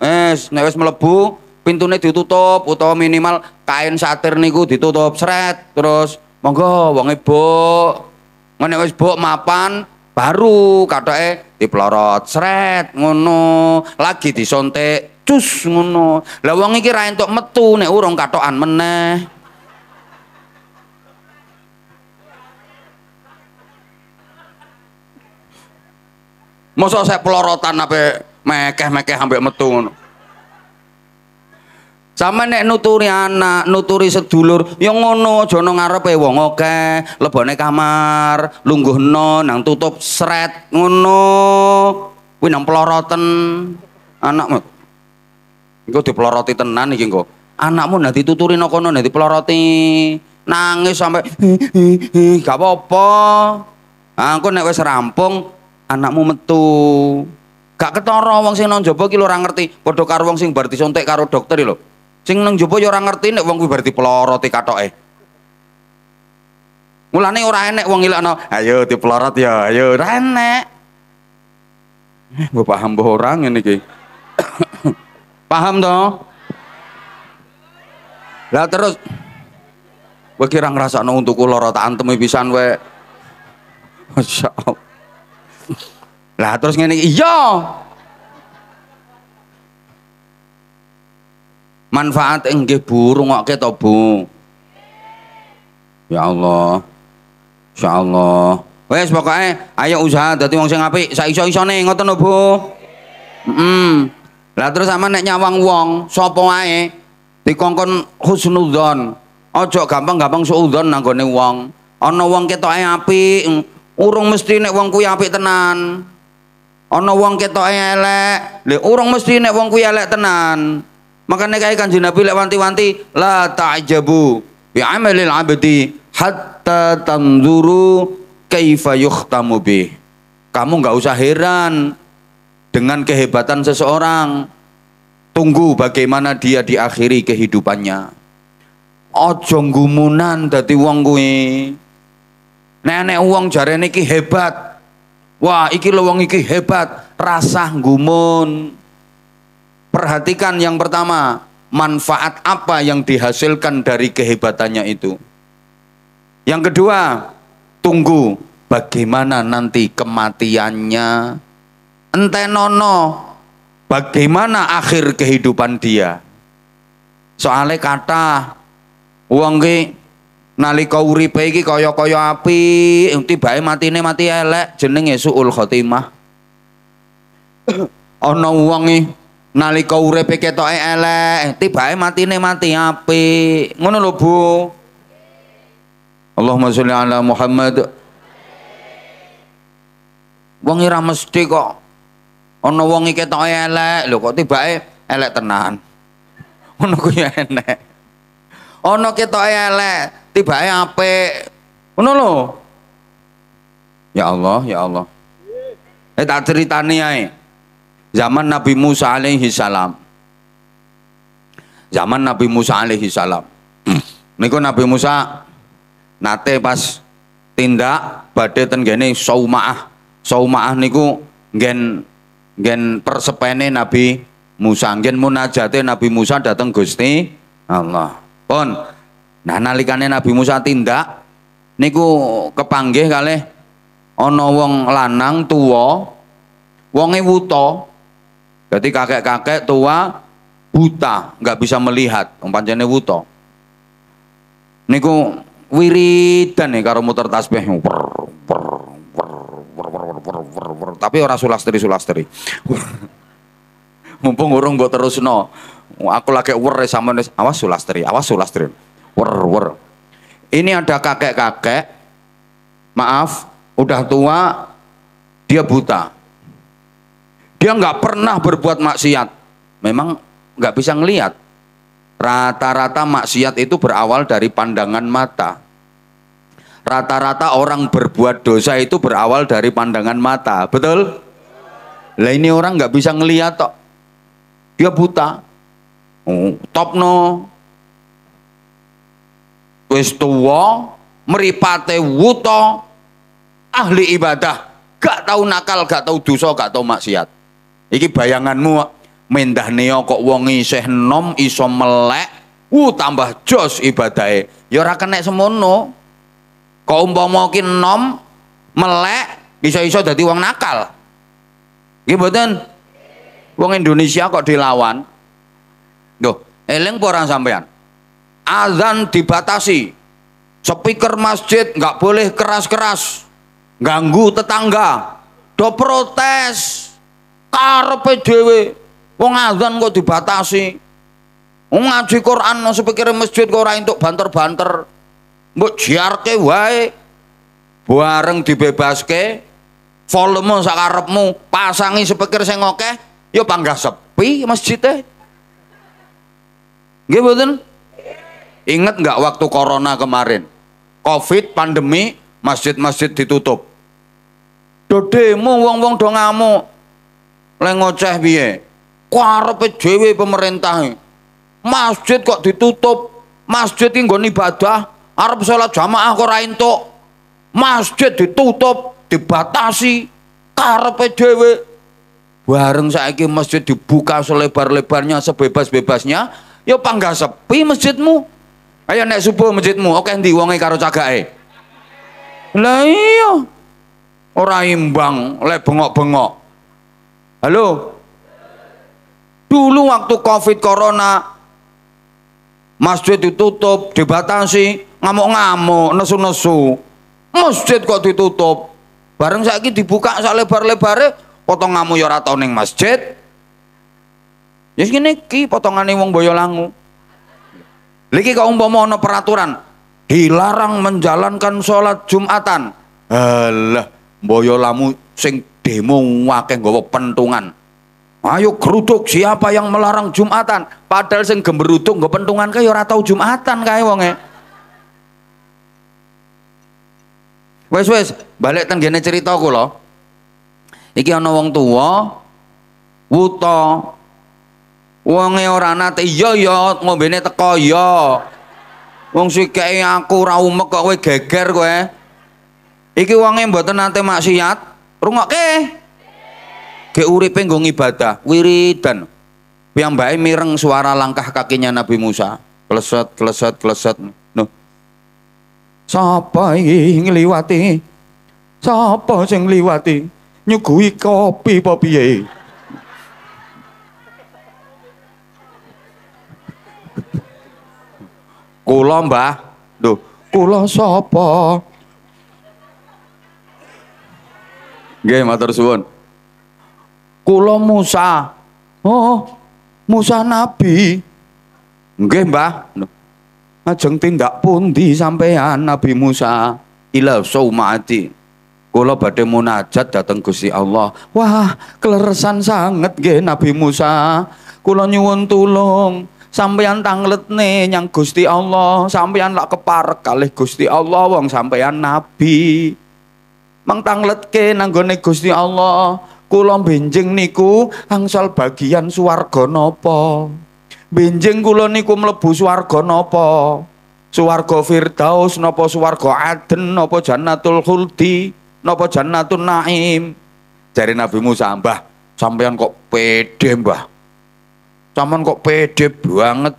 Es, nek wis mlebu pintune ditutup utawa minimal kain satir niku ditutup sret terus monggo wonge bo, Nek wis bok mapan baru katoke dipelorot sret ngono lagi disuntik cus ngono lah wong iki ra entuk metu nek urung katokan meneh masa saya pelorotan apa mekeh-mekeh sampai metu ngono sama nek nuturi anak, nuturi sedulur, ya ngono aja nang ngarepe wong akeh, lebone kamar, lungguhno nang tutup sret ngono. Kuwi nang peloroten anak. Engko diploroti tenan iki engko. Anakmu nanti tuturi no kono nanti peloroti nangis sampai gak apa-apa. Ah, engko nek wis rampung anakmu metu. Gak ketara wong sing nang jaba iki lho ora ngerti. Padha karo wong sing bar disuntik karo dokter lho. Sing nang jaba ya ora ngerti nek wong kuwi bar diploroti katoke. Mulane ora enek wong ilokno, ayo diplorot ya, ayo ora enek. Eh, mbok paham mbok orang ngene iki. [COUGHS] Paham dong Lah terus gue kira no untuk lara tak antemi pisan kowe. Masya Allah. Lah terus ngene iya. Manfaat nggih Bu rungokke to Bu. Ya Allah. Allah Wes pokoknya ayo usaha jadi wong sing apik saya iso-isone ngoten no Bu. -mm. Lah terus sama nek nyawang wong, sapa wae dikongkon husnudzon. Ojo gampang-gampang suudzon nang gone wong. Ana wong ketoke api, mm, urung mesti nek wong kuwi apik tenan. Ana wong ketoke elek, le urung mesti nek wong kuwi elek tenan. Makanya kayak kanjeng Nabi lek wanti-wanti la ta'jabu bi amalil abdi hatta tanzuru kaifa yukhtamu bih. Kamu nggak usah heran dengan kehebatan seseorang. Tunggu bagaimana dia diakhiri kehidupannya. Ojo gumunan dadi wong kuwi. Nenek uang jarene iki hebat. Wah, iki lho iki hebat, rasah gumun. Perhatikan yang pertama, manfaat apa yang dihasilkan dari kehebatannya itu. Yang kedua, tunggu bagaimana nanti kematiannya Nono, bagaimana akhir kehidupan dia soale kata uang ki kau uripe ki koyo koyo api tibae matine mati elek Yesus suul khotimah uang [COUGHS] nali kau uripe to elek tibae matine mati api. ngono lo Bu Allahumma sholli ala Muhammad Wong ora mesti Ono wongi iki tok elek lho kok tibake elek tenan [LAUGHS] ono kuwi enek ono ketok elek tibake apik ngono lho ya Allah ya Allah eh tak ceritani ae zaman Nabi Musa alaihi salam zaman Nabi Musa alaihi salam [CLEARS THROAT] niku Nabi Musa nate pas tindak badhe ten gene saumaah saumaah niku gen gen persepene Nabi Musa gen munajate Nabi Musa datang Gusti Allah pon nah nalikane Nabi Musa tindak niku kepanggih kali onowong wong lanang tua wonge wuta jadi kakek-kakek tua buta nggak bisa melihat pancene wuto niku wiridan nih e karo muter tasbih per tapi orang sulastri sulastri, Mumpung urung terus no, Aku lagi wer e sama awas sulastri awas sulastri, Wer wer. Ini ada kakek-kakek maaf, udah tua, dia buta. Dia nggak pernah berbuat maksiat. Memang nggak bisa ngelihat. Rata-rata maksiat itu berawal dari pandangan mata. Rata-rata orang berbuat dosa itu berawal dari pandangan mata, betul? Lah ini orang nggak bisa ngeliat tok. Dia buta. Oh, top no. Wis tuwa, meripate wuto, ahli ibadah, gak tahu nakal, gak tahu dosa, gak tahu maksiat. Iki bayanganmu mendah neo kok wong isih nom iso melek, wu tambah jos ibadahe. Ya ora kenek semono kok umpamakin nom melek bisa iso jadi wong nakal nggih mboten wong Indonesia kok dilawan Duh, eling porang sampean azan dibatasi speaker masjid nggak boleh keras-keras ganggu tetangga do protes karepe dhewe wong azan kok dibatasi wong ngaji Quran nang speaker masjid kok ora banter-banter mbok jiarke wae bareng dibebaske volume sakarepmu pasangi sepekir sing akeh ya panggah sepi masjidnya nggih mboten inget nggak waktu corona kemarin covid pandemi masjid-masjid ditutup dodemu wong-wong do ngamu le ngoceh piye karepe dhewe pemerintah masjid kok ditutup masjid ini goni ibadah Arab sholat jamaah kok ra entuk. Masjid ditutup, dibatasi karpe dewe Bareng saiki masjid dibuka selebar-lebarnya, sebebas-bebasnya, ya panggah sepi masjidmu. Ayo nek subuh masjidmu, oke ndi wonge karo cagake? Lah iya. Ora imbang, le bengok-bengok. Halo. Dulu waktu Covid Corona masjid ditutup, dibatasi, ngamuk-ngamuk, nesu-nesu. Masjid kok ditutup. Bareng saiki dibuka sak lebar lebar potong ngamuk ya ora ning masjid. Ya yes, ki potongan potongane wong Boyolangu. Lagi kau umpama ana peraturan dilarang menjalankan sholat Jumatan. Alah, Boyolamu sing demo wakeng nggawa pentungan. Ayo geruduk siapa yang melarang Jumatan? Padahal sing gemerutuk nggo pentungan kaya ratau Jumatan kaya wongnya Wes wes, balik tenggene cerita loh. Iki ana wong tua wuta. Wonge ora nate iya ya ngombene teko ya. Wong sikeke aku ora umek kok kowe geger kowe. Iki wonge mboten nate maksiat. Rungokke. Ge uripe nggo ibadah, wiridan. Piyambake mireng suara langkah kakinya Nabi Musa. Kleset kleset kleset. Sapa yang ngeliwati? Sapa sing liwati? Nyuguhi kopi apa piye? Kula, Mbah. duh, kula sapa? Nggih, matur suwun. Kula Musa. Oh, Musa nabi. Nggih, Mbah. duh. Ajeng tindak pundi sampean Nabi Musa ila saumati. Kula badhe munajat dateng Gusti Allah. Wah, keleresan sangat nggih Nabi Musa. Kula nyuwun tulung. sampeyan tangletne nyang Gusti Allah, sampeyan lak kepar kalih Gusti Allah wong sampeyan nabi. Mang tangletke nang gone Gusti Allah, kula benjing niku angsal bagian swarga napa? Binjing kula niku mlebu swarga napa swarga firdaus napa swarga aden napa jannatul khuldi napa Jannatul naim jari Nabi Musa mbah sampean kok pede mbah sampean kok pede banget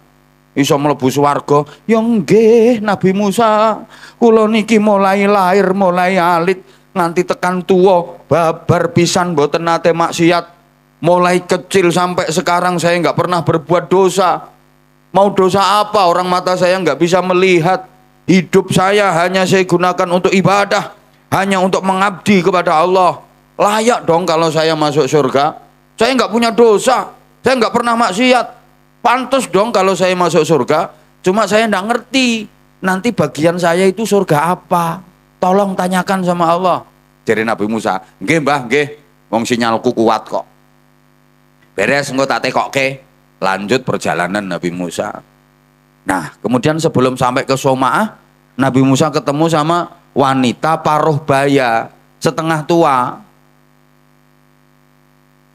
iso mlebu swarga ya nggih Nabi Musa kula niki mulai lahir mulai alit nganti tekan tua babar pisan boten nate maksiat Mulai kecil sampai sekarang saya nggak pernah berbuat dosa. Mau dosa apa? Orang mata saya nggak bisa melihat. Hidup saya hanya saya gunakan untuk ibadah, hanya untuk mengabdi kepada Allah. Layak dong kalau saya masuk surga. Saya nggak punya dosa, saya nggak pernah maksiat. Pantas dong kalau saya masuk surga. Cuma saya nggak ngerti nanti bagian saya itu surga apa. Tolong tanyakan sama Allah. Jadi Nabi Musa, gembah, mbah, nggih, wong sinyalku kuat kok. Beres engkau tak tekokke. Lanjut perjalanan Nabi Musa. Nah, kemudian sebelum sampai ke Soma'ah, Nabi Musa ketemu sama wanita paruh baya, setengah tua.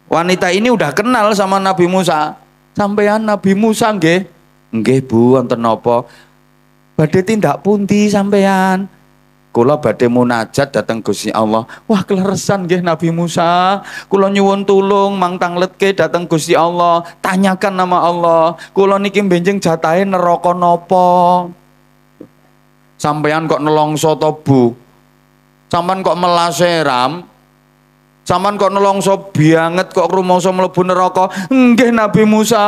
Wanita ini udah kenal sama Nabi Musa. Sampean Nabi Musa nggih? Nggih Bu, wonten napa? Badhe tindak pundi sampean? Kula badhe munajat dateng Gusti Allah. Wah keleresan nggih Nabi Musa. Kula nyuwun tulung mangtang letke dateng Gusti Allah. Tanyakan nama Allah. Kula niki benjing jatahe neraka nopo. Sampeyan kok nelongso to Bu? Sampeyan kok melaseram? Saman kok nelongso banget kok rumangsa mlebu neraka? Nggih Nabi Musa.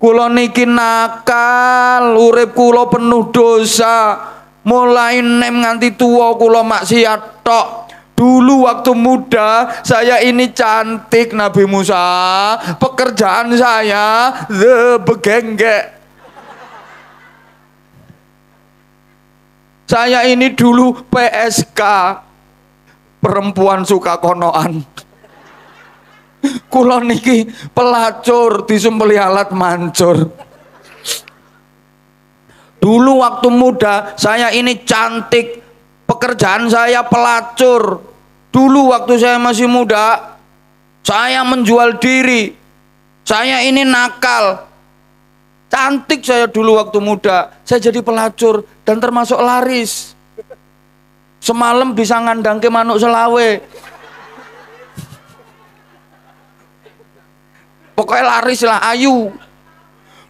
Kula niki nakal, urip kula penuh dosa mulai nem nganti tua kula maksiat tok dulu waktu muda saya ini cantik Nabi Musa pekerjaan saya the begengge saya ini dulu PSK perempuan suka konoan kulon niki pelacur disumpeli alat mancur Dulu waktu muda saya ini cantik, pekerjaan saya pelacur. Dulu waktu saya masih muda, saya menjual diri. Saya ini nakal. Cantik saya dulu waktu muda, saya jadi pelacur dan termasuk laris. Semalam bisa ngandang ke manuk selawe. Pokoknya laris lah, ayu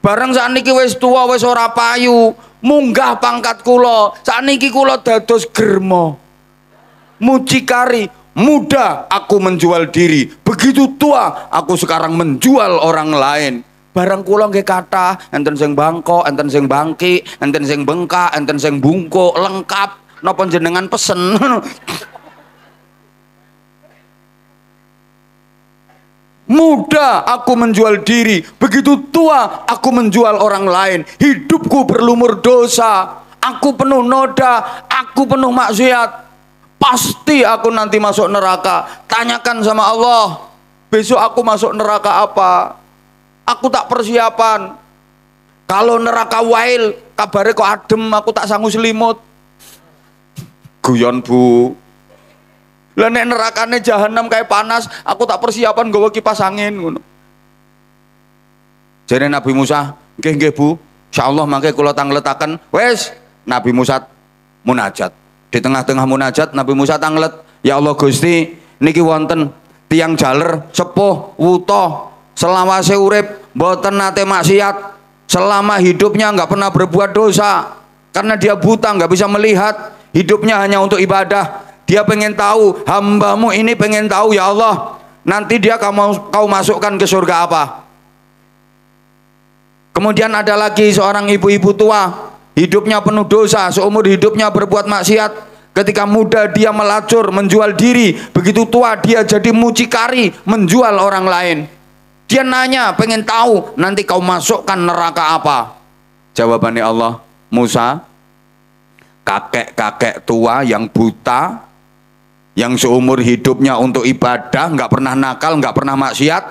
bareng niki wis tua wis ora payu munggah pangkat Saat niki kulo dados germo mucikari muda aku menjual diri begitu tua aku sekarang menjual orang lain barang kulo nggih kata, enten sing bangkok enten sing bangkit enten sing bengkak enten sing bungko lengkap napa jenengan pesen [LAUGHS] Muda aku menjual diri, begitu tua aku menjual orang lain. Hidupku berlumur dosa, aku penuh noda, aku penuh maksiat. Pasti aku nanti masuk neraka. Tanyakan sama Allah, besok aku masuk neraka apa? Aku tak persiapan. Kalau neraka wail, kabarnya kok adem, aku tak sanggup selimut. Guyon bu, lah nek nerakane jahanam kayak panas, aku tak persiapan gawe kipas angin ngono. Nabi Musa, nggih nggih Bu, insyaallah mangke kula tangletaken. Wes, Nabi Musa munajat. Di tengah-tengah munajat Nabi Musa let, ya Allah Gusti, niki wonten tiang jaler sepuh wuto selawase urip boten nate maksiat selama hidupnya nggak pernah berbuat dosa karena dia buta nggak bisa melihat hidupnya hanya untuk ibadah dia pengen tahu, hambamu ini pengen tahu ya Allah, nanti dia kamu kau masukkan ke surga apa? Kemudian ada lagi seorang ibu-ibu tua, hidupnya penuh dosa, seumur hidupnya berbuat maksiat. Ketika muda dia melacur, menjual diri, begitu tua dia jadi mucikari, menjual orang lain. Dia nanya, pengen tahu nanti kau masukkan neraka apa? Jawabannya Allah, Musa, kakek-kakek tua yang buta yang seumur hidupnya untuk ibadah nggak pernah nakal nggak pernah maksiat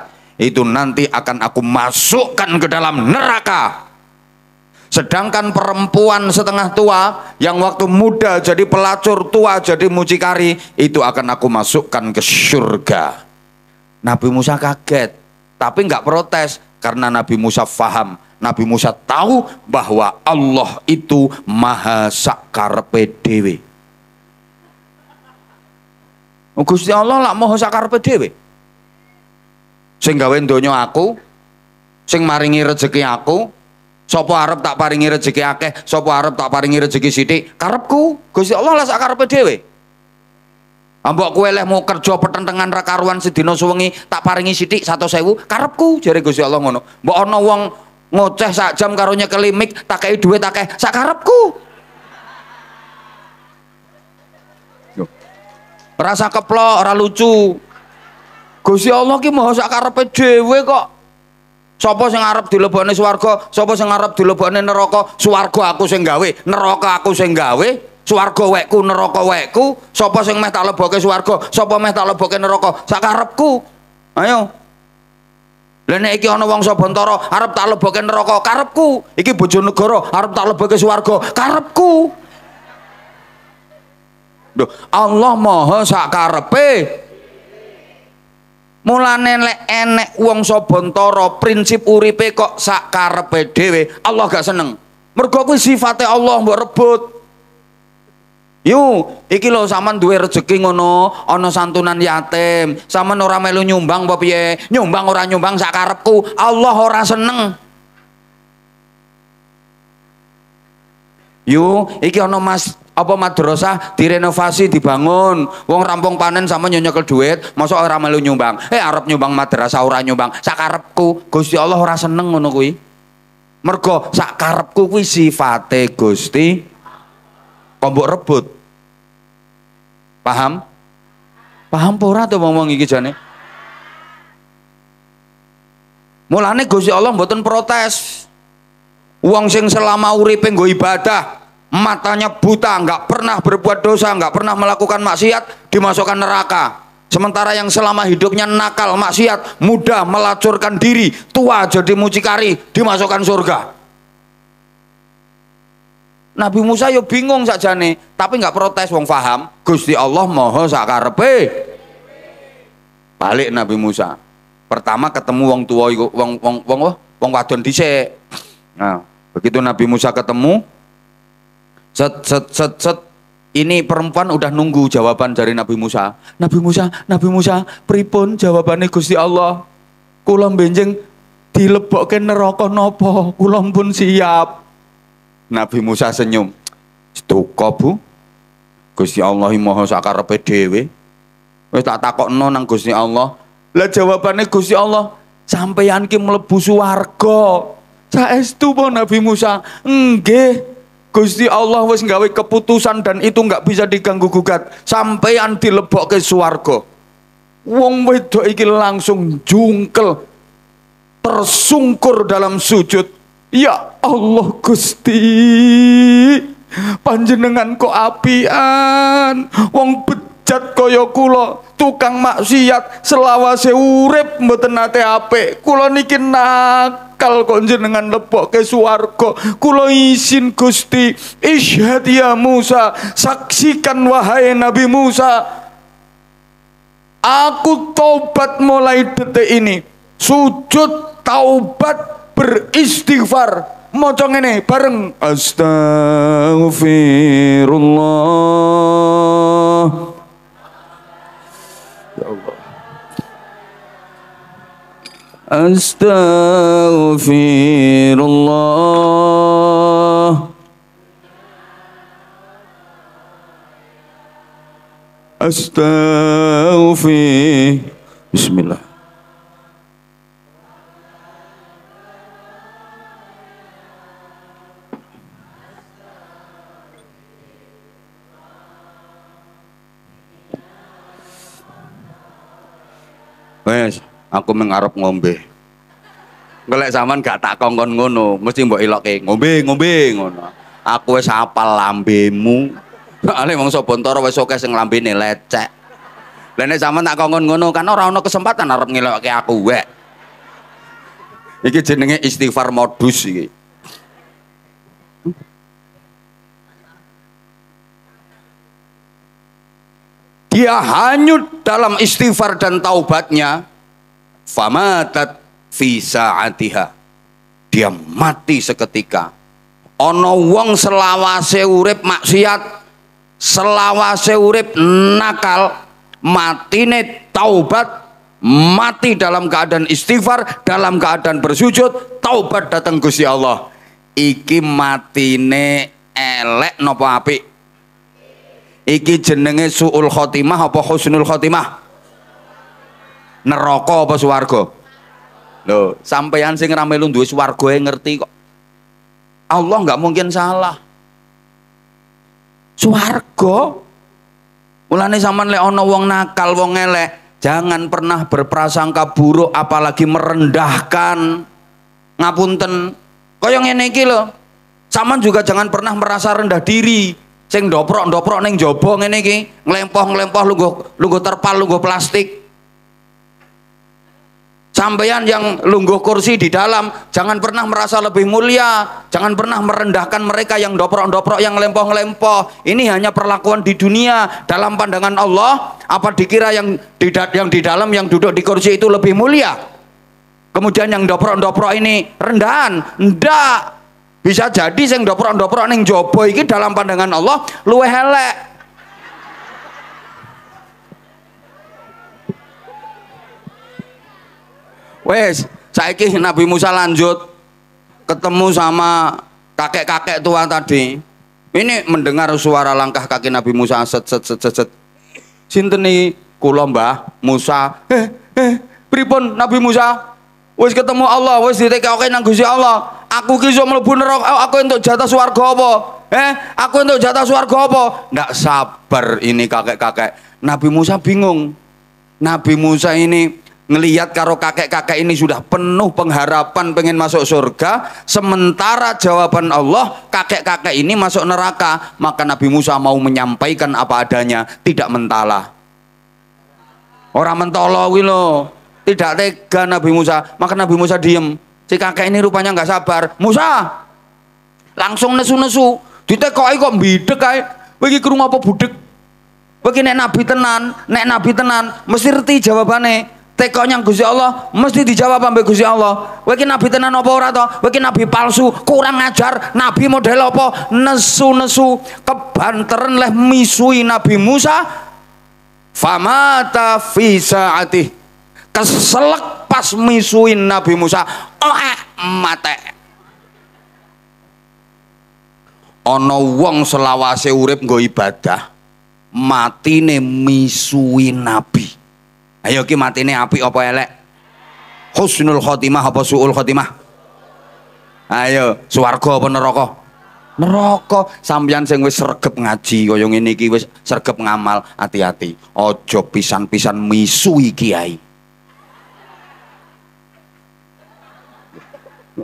itu nanti akan aku masukkan ke dalam neraka sedangkan perempuan setengah tua yang waktu muda jadi pelacur tua jadi mucikari itu akan aku masukkan ke surga Nabi Musa kaget tapi nggak protes karena Nabi Musa faham Nabi Musa tahu bahwa Allah itu maha sakar pedewi. Oh, Gusti Allah lak moho sakarepe dhewe. Sing gawe donya aku, sing maringi rezeki aku, sapa arep tak paringi rezeki akeh, sapa arep tak paringi rezeki sithik, karepku. Gusti Allah lak sakarepe dhewe. Ambok kowe leh mau kerja petentengan ra karuan sedina suwengi tak paringi sithik 100.000, karepku jare Gusti Allah ngono. Mbok ana wong ngoceh sak jam karo nyekeli mik tak kei dhuwit akeh, sak karepku. rasa keplok ora lucu Gusti Allah ki maha sak karepe dhewe kok sapa sing arep dilebokne swarga sapa sing arep dilebokne neraka swarga aku sing gawe neraka aku sing gawe swarga wekku neraka wekku sapa sing meh tak leboke swarga sapa meh tak leboke neraka sak karepku ayo lha nek iki ana wong sabantara arep tak leboke neraka karepku iki bojo negara arep tak leboke swarga karepku Duh, Allah Maha sakarepe. Mulane lek enek wong sabantara prinsip uripe kok sakarepe dewe Allah gak seneng. Mergo kuwi sifate Allah mbok rebut. Yu, iki lho sampean duwe rezeki ngono, ana santunan yatim. Sampean ora melu nyumbang apa piye? Nyumbang ora nyumbang sak karepku, Allah ora seneng. Yu, iki ana Mas apa madrasah direnovasi dibangun wong rampung panen sama nyekel duit masuk orang melu nyumbang eh Arab nyumbang madrasah orang nyumbang sakarepku Gusti Allah ora seneng ngono kuwi mergo sakarepku kuwi sifate Gusti kombok rebut paham paham ora tuh wong iki jane mulane Gusti Allah mboten protes Uang sing selama uripe nggo ibadah matanya buta, nggak pernah berbuat dosa, nggak pernah melakukan maksiat, dimasukkan neraka. Sementara yang selama hidupnya nakal, maksiat, muda, melacurkan diri, tua jadi mucikari, dimasukkan surga. Nabi Musa yo bingung saja nih, tapi nggak protes wong faham. Gusti Allah moho sakarpe. Balik Nabi Musa. Pertama ketemu wong tua wong wong wong wong wadon dice. Nah, begitu Nabi Musa ketemu, Set, set, set, set. Ini perempuan udah nunggu jawaban dari Nabi Musa. Nabi Musa, Nabi Musa, pripun jawabannya Gusti Allah. kulam benjing dilebokke neraka nopo, kulam pun siap. Nabi Musa senyum. Stuka Bu. Gusti Allah Maha sakar dhewe. Wis tak takokno nang Gusti Allah. Lah jawabannya Gusti Allah, sampeyan ki mlebu swarga. Saestu po Nabi Musa. enggih Gusti Allah wis nggawe keputusan dan itu nggak bisa diganggu gugat sampean dilebok ke suwargo wong wedok iki langsung jungkel tersungkur dalam sujud ya Allah Gusti panjenengan kok apian wong bet bejat kaya kula tukang maksiat selawase urip mboten nate apik kula niki nakal kok jenengan lebokke swarga kula izin Gusti isyhad ya Musa saksikan wahai Nabi Musa aku taubat mulai detik ini sujud taubat beristighfar mocong ini bareng astagfirullah أستغفر الله أستغفر بسم الله ماشي aku mengarap ngombe ngelak zaman gak tak kongkon ngono mesti mbok iloke ngombe ngombe ngono aku wis apa lambemu ale [LAUGHS] wong sobontoro wis oke sing lambene lecek Lene zaman tak kongkon ngono kan ora ana kesempatan arep ngelokke aku wek iki jenenge istighfar modus iki dia hanyut dalam istighfar dan taubatnya famatat fi saatiha dia mati seketika ono wong selawase urip maksiat selawase urip nakal matine taubat mati dalam keadaan istighfar dalam keadaan bersujud taubat datang Gusti Allah iki matine elek nopo apik iki jenenge suul khotimah apa husnul khotimah neraka apa swarga sampai yang sing ra melu duwe yang ngerti kok Allah nggak mungkin salah swarga mulane sampean lek ana wong nakal wong elek jangan pernah berprasangka buruk apalagi merendahkan ngapunten kaya ngene iki lho sampean juga jangan pernah merasa rendah diri sing ndoprok ndoprok neng jobo ngene iki nglempoh nglempoh lungguh lungguh terpal lungguh plastik Sampeyan yang lungguh kursi di dalam, jangan pernah merasa lebih mulia, jangan pernah merendahkan mereka yang doprok-doprok, yang lempoh-lempoh. Ini hanya perlakuan di dunia. Dalam pandangan Allah, apa dikira yang di, yang di dalam, yang duduk di kursi itu lebih mulia? Kemudian yang doprok-doprok ini rendahan, ndak bisa jadi yang doprok-doprok ning jobo iki dalam pandangan Allah luwe helek wes saiki Nabi Musa lanjut ketemu sama kakek-kakek tua tadi ini mendengar suara langkah kaki Nabi Musa set set set set, set. sinteni kulomba Musa eh eh pripun Nabi Musa Wes ketemu Allah Wes ditekoke nang Gusti Allah aku ki iso mlebu eh, aku entuk jatah suar apa eh aku entuk jatah suar apa ndak sabar ini kakek-kakek Nabi Musa bingung Nabi Musa ini ngeliat karo kakek-kakek ini sudah penuh pengharapan pengen masuk surga sementara jawaban Allah kakek-kakek ini masuk neraka maka Nabi Musa mau menyampaikan apa adanya tidak mentala orang mentolo Wilo tidak tega Nabi Musa maka Nabi Musa diem si kakek ini rupanya nggak sabar Musa langsung nesu-nesu ditekoi kok bidek kayak bagi rumah apa budek Begini nek nabi tenan, nek nabi tenan, mesti reti jawabane tekonya Gusti Allah mesti dijawab ambek Gusti Allah kowe nabi tenan apa ora to kowe nabi palsu kurang ajar nabi model apa nesu-nesu kebanteren leh misui Nabi Musa famata fi saatih keselak pas misuin Nabi Musa oh mate ana wong selawase urip nggo ibadah matine misui nabi Ayo ki ini api apa elek? Husnul khotimah apa suul khotimah? Ayo, suwargo apa neraka? Neraka. Sampeyan sing wis sregep ngaji kaya ngene iki wis sregep ngamal, hati-hati. ojo pisan-pisan misui kiai.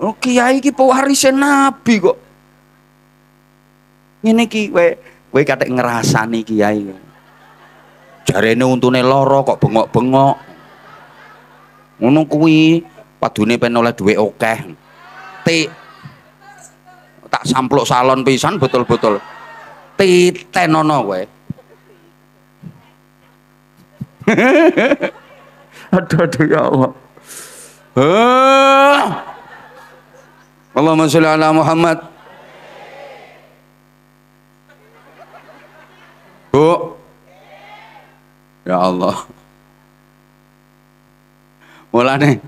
Oh, kiai iki pewarise nabi kok. Ngene iki kowe kowe katik ngrasani kiai jarene untune lara kok bengok-bengok ngono kuwi padune pen oleh dhuwit akeh tik tak sampluk salon pisan betul-betul titen ana kowe [LAUGHS] aduh aduh ya Allah Huh. Allahumma sholli ala Muhammad. Bu, Ya Allah. Mulane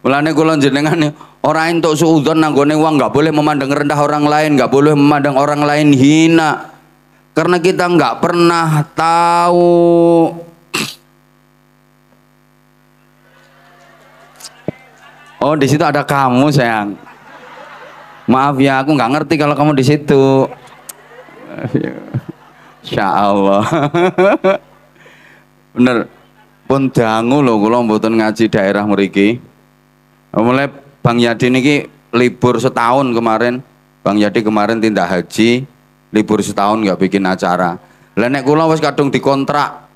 mulane kula jenengan ora entuk suudzon nanggone wong nggak boleh memandang rendah orang lain, nggak boleh memandang orang lain hina. Karena kita nggak pernah tahu Oh, di situ ada kamu, sayang. Maaf ya, aku nggak ngerti kalau kamu di situ. Insya Allah. [LAUGHS] bener pun dangu lho kula mboten ngaji daerah mriki mulai Bang Yadi niki libur setahun kemarin Bang Yadi kemarin tindak haji libur setahun nggak bikin acara lenek kula wis kadung dikontrak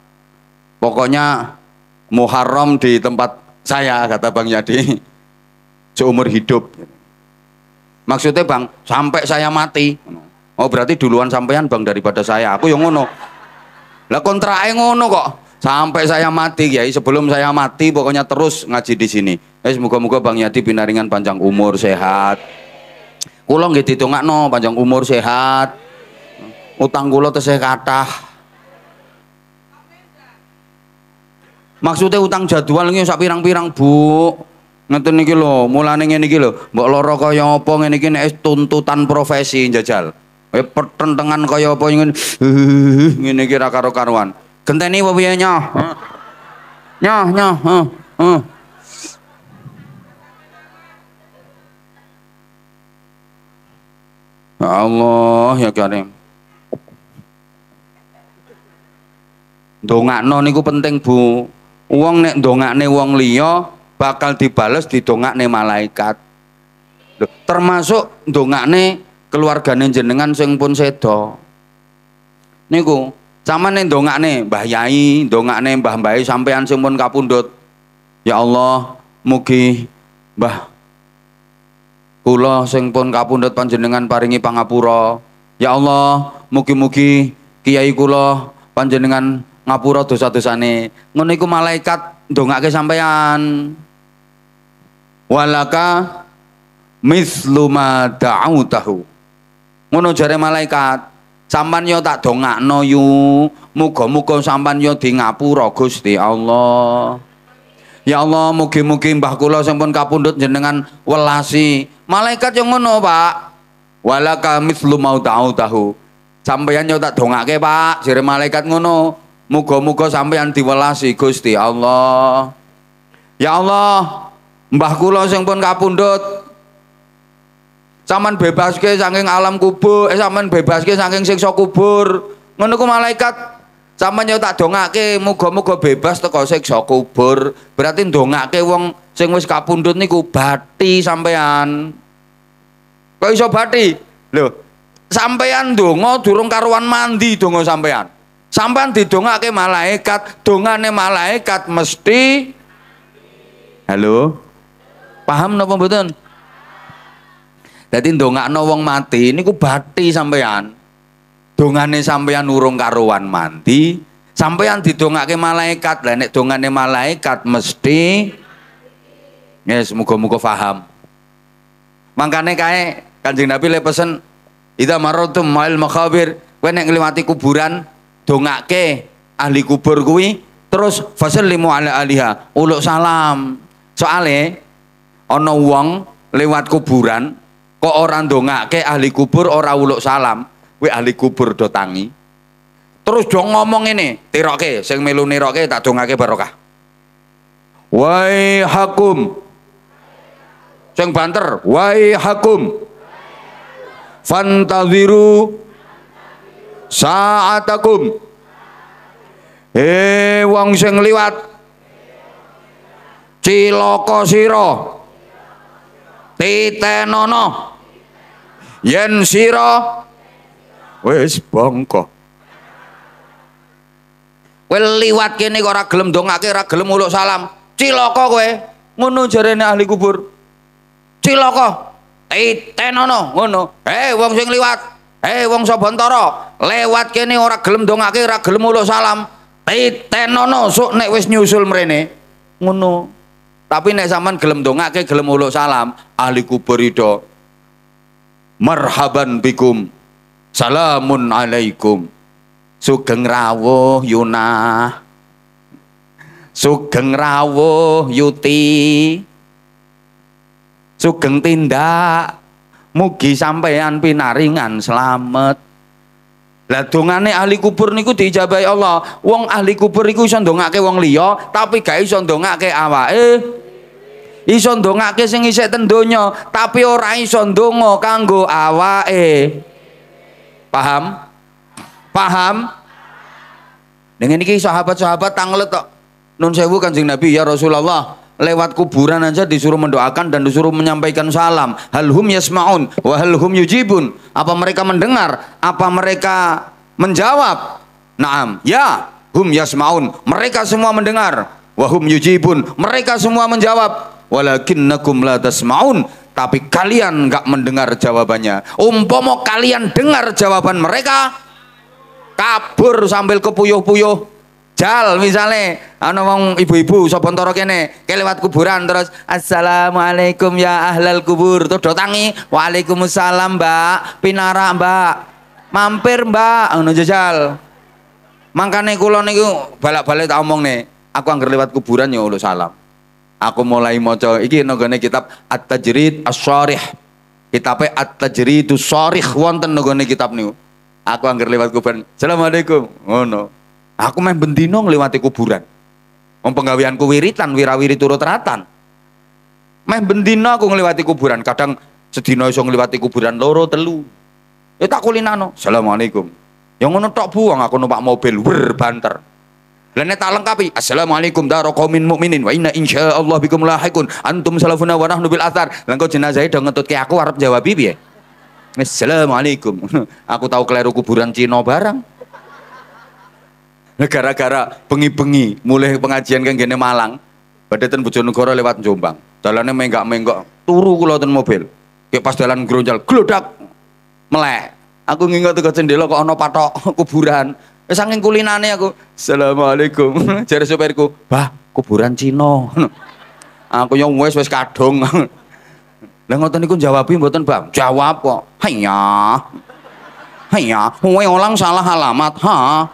pokoknya Muharram di tempat saya kata Bang Yadi [LAUGHS] seumur hidup maksudnya Bang sampai saya mati oh berarti duluan sampean Bang daripada saya aku yang ngono lah kontraknya ngono kok Sampai saya mati ya, sebelum saya mati pokoknya terus ngaji di sini. Eh semoga-moga Bang Yadi binaringan panjang umur sehat. kulo nggih ditongakno panjang umur sehat. Utang kulo tesih kathah. Maksudnya utang jadwal ini, sak pirang-pirang, Bu. Ngeten niki lho, mulane ngene iki lho. Mbok lara kaya apa ngene iki nek tuntutan profesi jajal. Eh pertentangan kaya apa ngene. [LAUGHS] Ngene iki ra karo karuan. Genteni apa piye nyoh? Nyoh, nyoh, heeh. Ya Allah ya Karim. Dongakno niku penting, Bu. uang nek dongak ne, uang liyo bakal dibales ne malaikat. termasuk dongak ne keluargane jenengan sing pun sedo. Niku Samane nih Mbah Yai, nih Mbah Mbah sampean sing kapundut. Ya Allah, mugi Mbah kula sing pun panjenengan paringi pangapura. Ya Allah, mugi-mugi kiai kula panjenengan ngapura dosa-dosane. Ngono iku malaikat ndongake sampean. Walaka mislu ma da'utahu. Ngono jare malaikat sampan yo tak no yu muko muko sampan yo di ngapuro Gusti Allah Ya Allah mugi-mugi mbah kula sampun kapundhut jenengan welasi malaikat yo ngono Pak wala selalu mau tahu tahu sampeyan yo tak ke Pak jere malaikat ngono muga-muga sampeyan diwelasi Gusti Allah Ya Allah mbah kula sing pun Saman bebaske saking alam kubur, eh saman bebaske saking siksa kubur. Ngono ku malaikat Sampeyan yo tak dongake, muga-muga bebas teko siksa kubur. Berarti dongake wong sing wis kapundhut niku bati sampean. Kok iso bathi? Lho, sampean donga durung karuan mandi donga sampean. Sampean didongake malaikat, dongane malaikat mesti Halo. Paham napa mboten? Jadi ndongakno wong mati ini ku bati sampean. Dongane sampean urung karuan mati, sampean didongake malaikat. Lah nek dongane malaikat mesti Yes, semoga-moga faham. Mangkane kae Kanjeng Nabi le pesen Ida marotum mail makhabir, Kau nek kuburan, kuburan dongake ahli kubur kuwi terus limu ala aliha, uluk salam. Soale Ono wong lewat kuburan kok orang ke ahli kubur ora uluk salam we ahli kubur do tangi terus dong ngomong ini tiroke sing melu niroke tak ke barokah wai hakum sing banter wai hakum fantaziru saatakum eh wong sing liwat cilaka sira titenono yen siro, wis bongko kowe liwat kene kok ora gelem ndongake ora gelem uluk salam cilaka kowe ngono jarene ahli kubur cilaka tenono, ngono Hei, wong sing liwat Hei, wong sabantara lewat kene ora gelem dongake, ora gelem uluk salam tenono, sok nek wis nyusul mrene ngono tapi nek sampean gelem dongake, gelem uluk salam ahli kubur marhaban bikum salamun alaikum sugeng rawuh Yuna sugeng rawuh Yuti sugeng tindak mugi sampeyan pinaringan selamat lah dongane ahli kubur niku diijabahi Allah. Wong ahli kubur iku iso ndongake wong liya, tapi gak iso ndongake awake iso ndongake sing isih ten tapi ora iso ndonga kanggo awake paham paham dengan ini sahabat-sahabat tanglet tok nun sewu kanjeng nabi ya rasulullah lewat kuburan aja disuruh mendoakan dan disuruh menyampaikan salam hum yasmaun wa hum yujibun apa mereka mendengar apa mereka menjawab naam ya hum yasmaun mereka semua mendengar wahum yujibun mereka semua menjawab walakinnakum la tasma'un tapi kalian nggak mendengar jawabannya umpomo kalian dengar jawaban mereka kabur sambil kepuyuh-puyuh jal misalnya ana wong ibu-ibu sapa ntara kene ke lewat kuburan terus assalamualaikum ya ahlal kubur terus dotangi waalaikumsalam mbak pinara mbak mampir mbak ngono jajal mangkane kula niku balak-balik tak nih aku angger lewat kuburan ya Allah salam aku mulai maca iki nenggone kitab At-Tajrid As-Sharih. Kitabe At-Tajridu Sharih wonten nenggone kitab niku. Aku angger lewat kuburan. Assalamualaikum. Ngono. Oh, aku main bendino ngliwati kuburan. Wong penggaweanku wiritan, wirawiri turut ratan. Main bendino aku ngliwati kuburan, kadang sedina iso ngliwati kuburan loro telu. Ya tak kulinano. Assalamualaikum. Yang ngono tok buang aku numpak mobil wer banter. Lainnya tak lengkapi. Assalamualaikum darokomin mukminin. Wa inna insya Allah bikum lahikun. Antum salafuna warah nubil atar. athar. Langkau jenazahnya itu ngetut ke aku harap jawab ya. Assalamualaikum. [LAUGHS] Aku tahu keliru kuburan Cino barang. Gara-gara bengi-bengi mulai pengajian kan gini Malang. Badai ten Bojonegoro lewat Jombang. Dalannya menggak-menggak. Turu kulo ten mobil. Kayak pas dalan geronjal. Gelodak. Melek. Aku ngingat ke jendela kok ono patok [LAUGHS] kuburan. Eh, saking kulinane aku, "Assalamualaikum." [LAUGHS] Jare supirku, "Bah, kuburan Cina." [LAUGHS] aku yang wes wes kadung. [LAUGHS] Lah ngoten niku jawabi mboten, Bang. Jawab kok. Hayya. Hayya, kowe orang salah alamat, ha.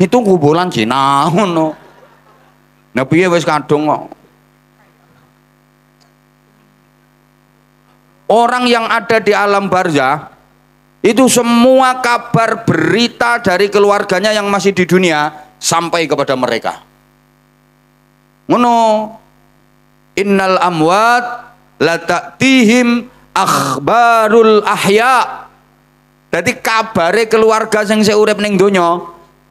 Itu kuburan Cina ngono. Nah piye wes kadung kok. Orang yang ada di alam barzah itu semua kabar berita dari keluarganya yang masih di dunia sampai kepada mereka ngono innal amwat latatihim akhbarul ahya jadi kabare keluarga yang seurep ning donya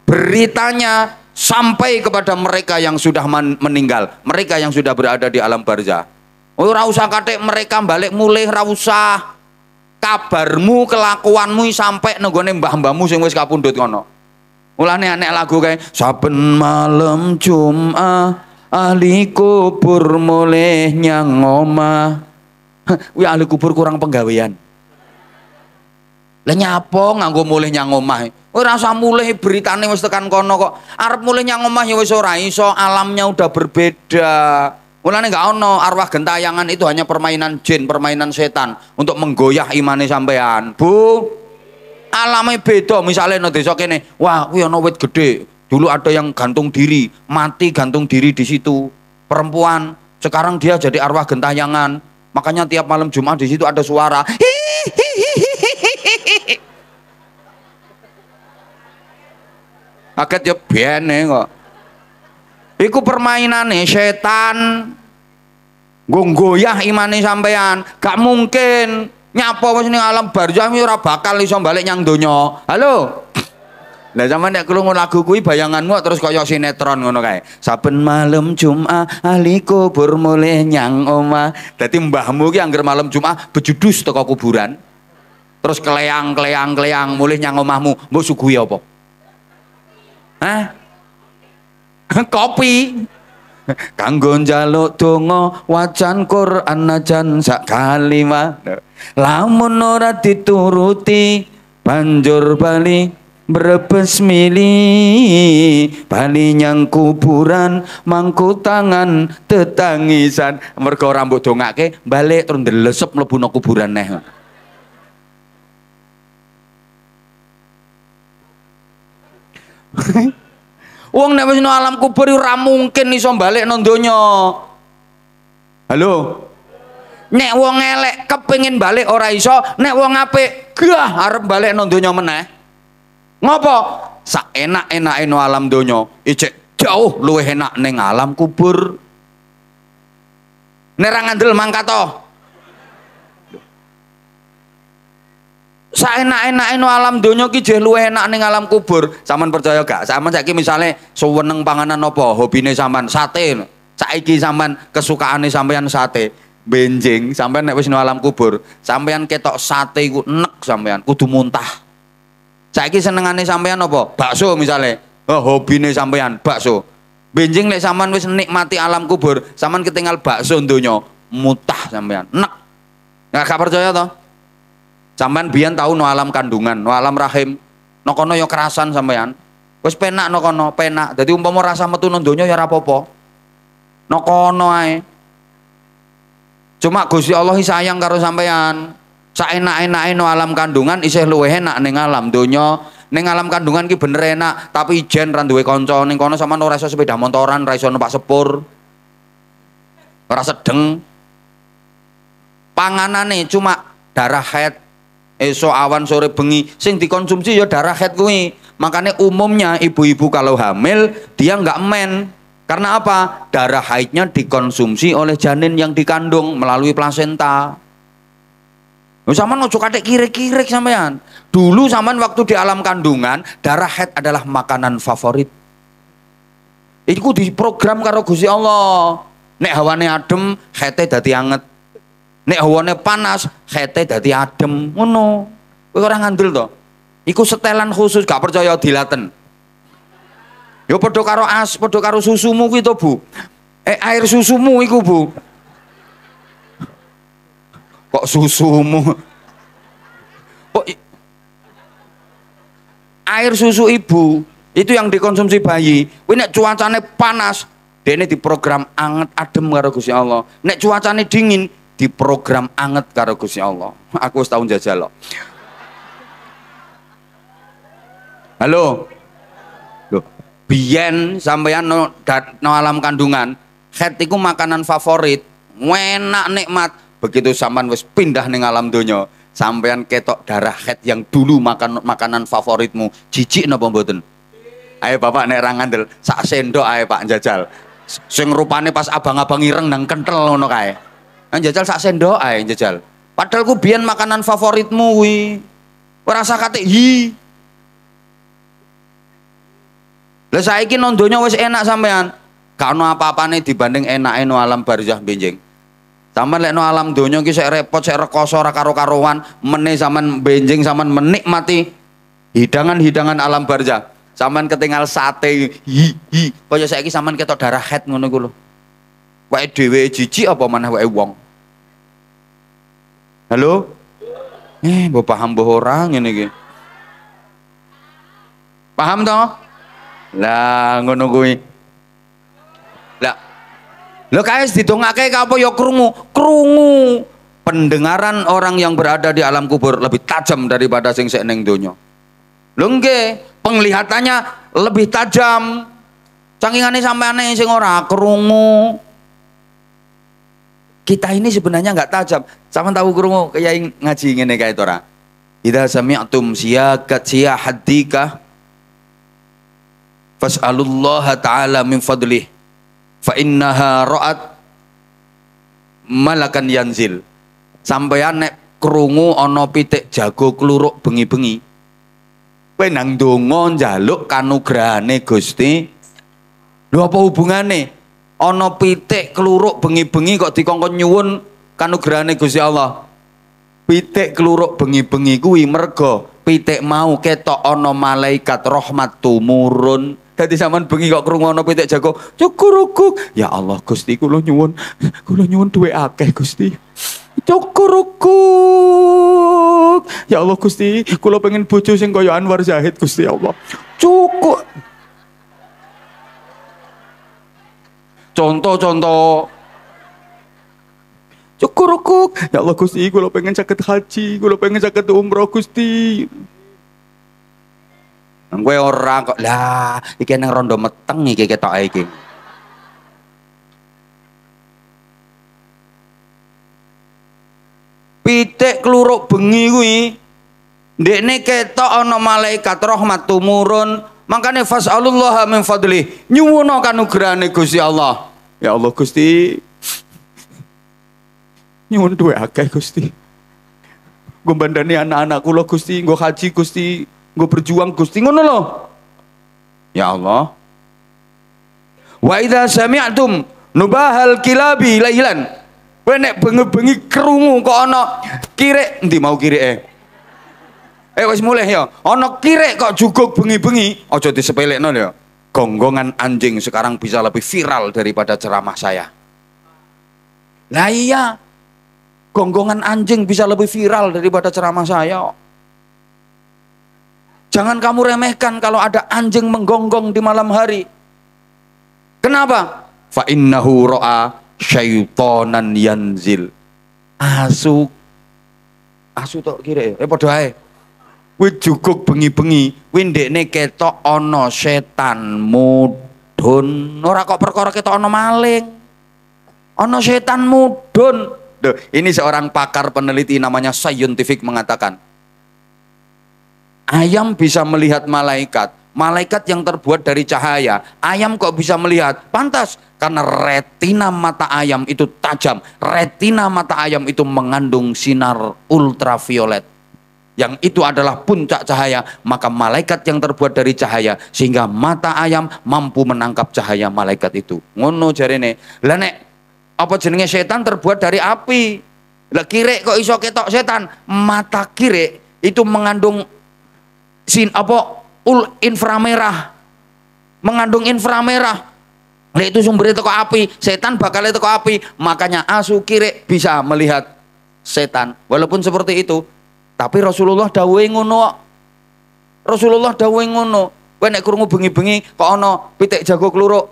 beritanya sampai kepada mereka yang sudah meninggal mereka yang sudah berada di alam barzah Oh rausah katik mereka balik mulih rausah. usah kabarmu kelakuanmu sampai nenggone mbah-mbahmu sing wis kapundhut kono mulane anek lagu kae saben malam Jumat ahli kubur mulih nyang omah [LAUGHS] wih ahli kubur kurang penggawean lah nyapa nganggo mulih nyang omah ora usah mulih beritane wis tekan kono kok arep mulihnya nyang omah ya wis ora iso alamnya udah berbeda Mulanya nggak ono arwah gentayangan itu hanya permainan jin, permainan setan untuk menggoyah imane sampean. Bu, Alami beda misalnya nanti sok ini, wah wih, ono wet gede. Dulu ada yang gantung diri, mati gantung diri di situ. Perempuan, sekarang dia jadi arwah gentayangan. Makanya tiap malam Jumat di situ ada suara. Akhirnya ya Iku nih setan gonggoyah imani sampean. Gak mungkin nyapa wis ning alam barzah ora bakal iso balik nyang donya. Halo. Lah sampean nek krungu lagu kuwi bayanganmu terus kaya sinetron ngono kae. Saben malam Jumat ah, ahli kubur mulai nyang omah. Dadi mbahmu ki angger malam Jumat bejudus teko kuburan. Terus keleyang-keleyang-keleyang mulih nyang omahmu, mbok sugui apa? Hah? [LAUGHS] kopi kanggo jaluk dongo wacan Quran najan sak kalimat lamun ora dituruti banjur bali brebes mili bali nyang kuburan mangku tangan tetangisan mergo rambut dongake balik terus ndelesep mlebu no kuburan neh [LAUGHS] Uang nek wis no alam kubur ora mungkin iso balik nang donya. Halo. Nek wong elek kepengin balik ora iso, nek wong apik gah arep balik nang donya meneh. Ngopo? Sak enak-enake no alam donya, ijek jauh luwih enak ning alam kubur. nerang ra ngandel mangkat to. saenak enak no alam donya ki jeh luwih enak ning alam kubur. Saman percaya gak? Saman saiki misalnya suweneng panganan apa, hobine sampean sate. Saiki kesukaan kesukaane sampean sate. Benjing sampean nek wis alam kubur, sampean ketok sate iku nek sampean kudu muntah. Saiki senengane sampean apa? Bakso misalnya Oh, hobine sampean bakso. Benjing nek sampean wis nikmati alam kubur, sampean ketinggal bakso donya mutah sampean Nek. gak percaya toh? Sampean biyen tahu no alam kandungan, no alam rahim. No kono yo kerasan sampean. Wis penak no kono, penak. Dadi umpama rasa metu nang donya ya ora apa-apa. No kono ae. Cuma Gusti Allah sayang karo sampean. Saenak-enake no alam kandungan isih luwih enak ning alam donya. Ning alam kandungan ki bener enak, tapi ijen ra duwe kanca. Ning kono sampean ora iso sepeda motoran, ora iso numpak sepur. Ora sedeng. Panganane cuma darah head esok awan sore bengi sing dikonsumsi ya darah head kuwi makanya umumnya ibu-ibu kalau hamil dia nggak men karena apa darah haidnya dikonsumsi oleh janin yang dikandung melalui plasenta sama nojo katik kirek kirek sampean dulu sampean waktu di alam kandungan darah head adalah makanan favorit itu diprogram karo Gusti Allah nek hawane adem hete dadi anget Nek hawane panas, khete dadi adem, ngono. Kowe ora ngandel to. Iku setelan khusus, gak percaya dilaten. Yo padha karo as, padha karo susumu kuwi to, Bu. Eh air susumu iku, Bu. Kok susumu? Kok air susu ibu itu yang dikonsumsi bayi. Kuwi nek cuacane panas, dene program anget adem karo Gusti Allah. Nek cuacane dingin, di program anget karo Gusti Allah. [LAUGHS] Aku wis jajal loh. Halo. Loh, biyen sampean no, dat, no alam kandungan, khat iku makanan favorit, enak nikmat. Begitu sampean wis pindah ning alam donya, sampean ketok darah khat yang dulu makan makanan favoritmu, jijik napa mboten? Ayo Bapak nek ra ngandel, sak sendok ae Pak jajal. Sing rupane pas abang-abang ireng nang kentel ngono kae. Yang jajal sak sendok ae jajal. Padahal ku biyen makanan favoritmu kuwi. Ora usah katik hi. Lah saiki nang donya wis enak sampean. Gak ono apa-apane dibanding enake no alam barzah benjing. Sampeyan lek no alam donya ki sik repot, sik rekoso ora karo karowan meneh sampean benjing sampean menikmati hidangan-hidangan alam barzah. Saman ketinggal sate hi hi. Kaya saiki sampean ketok darah head ngono iku lho. Wae dhewe jijik apa maneh wae wong. Halo? Eh, mbok paham bu orang ini iki. Paham toh? Lah ngono kuwi. Lah Lho kae ditungake apa ya krungu? Krungu. Pendengaran orang yang berada di alam kubur lebih tajam daripada sing neng ning donya. Lho nggih, penglihatannya lebih tajam. Cangingane sampeane sing ora krungu. Kita ini sebenarnya nggak tajam. Sama tahu kerungu kayak ngaji ngene kayak itu orang. Idza sami'atum siyakat siyahadika fas'alullah ta'ala min fadlih fa innaha ra'at malakan yanzil sampeyan nek krungu ana pitik jago kluruk bengi-bengi kowe nang donga njaluk kanugrahane Gusti lho apa hubungane Ono pitik keluruk bengi-bengi kok dikongkon nyuwun kanugrahane Gusti Allah pitik keluruk bengi-bengi kuwi mergo pitik mau ketok ono malaikat rahmat tumurun dadi sampean bengi kok krungu ana pitik jago cukurukuk ya Allah Gusti kula nyuwun kula nyuwun duwe akeh Gusti cukurukuk ya Allah Gusti kula pengen bojo sing kaya Anwar Zahid Gusti Allah cukup Contoh-contoh rukuk. Ya Allah Gusti, gue lo pengen sakit haji, gue lo pengen sakit umroh Gusti. Gue orang kok lah, iki nang rondo meteng iki kita iki. Pitik keluruk bengi kuwi ndekne ketok ana malaikat rahmat tumurun Makanya fas'alullah min fadli. Nyuwono kanugrahane Gusti Allah. Ya Allah Gusti. Nyuwun duwe akeh Gusti. Gue bandani anak-anak kula Gusti, gue haji Gusti, gue berjuang Gusti ngono lo Ya Allah. Wa idza sami'tum nubahal kilabi lailan. Kowe nek bengi-bengi kerungu kok ana kirek. endi mau eh Eh wis mulih ya. Ana kirek kok juguk bengi-bengi, aja disepelekno ya. Gonggongan anjing sekarang bisa lebih viral daripada ceramah saya. Lah iya. Gonggongan anjing bisa lebih viral daripada ceramah saya. Jangan kamu remehkan kalau ada anjing menggonggong di malam hari. Kenapa? Fa innahu ra'a syaitonan yanzil. Asu asu tok kirek. Eh padha ae kuwi juguk bengi-bengi kuwi ndekne ketok ana setan mudun. ora kok perkara ketok ana maling ana setan mudun. Duh, ini seorang pakar peneliti namanya scientific mengatakan ayam bisa melihat malaikat malaikat yang terbuat dari cahaya ayam kok bisa melihat pantas karena retina mata ayam itu tajam retina mata ayam itu mengandung sinar ultraviolet yang itu adalah puncak cahaya, maka malaikat yang terbuat dari cahaya sehingga mata ayam mampu menangkap cahaya malaikat itu. Ngono jarene. Lah nek apa jenenge setan terbuat dari api? Lah kirek kok iso ketok setan? Mata kirek itu mengandung sin apa ul inframerah. Mengandung inframerah. Lah itu sumbernya teko api, setan bakal teko api. Makanya asu kirek bisa melihat setan. Walaupun seperti itu, tapi Rasulullah dawuhe ngono Rasulullah dawuhe ngono. Kowe nek krungu bengi-bengi kok ana pitik jago kluruk.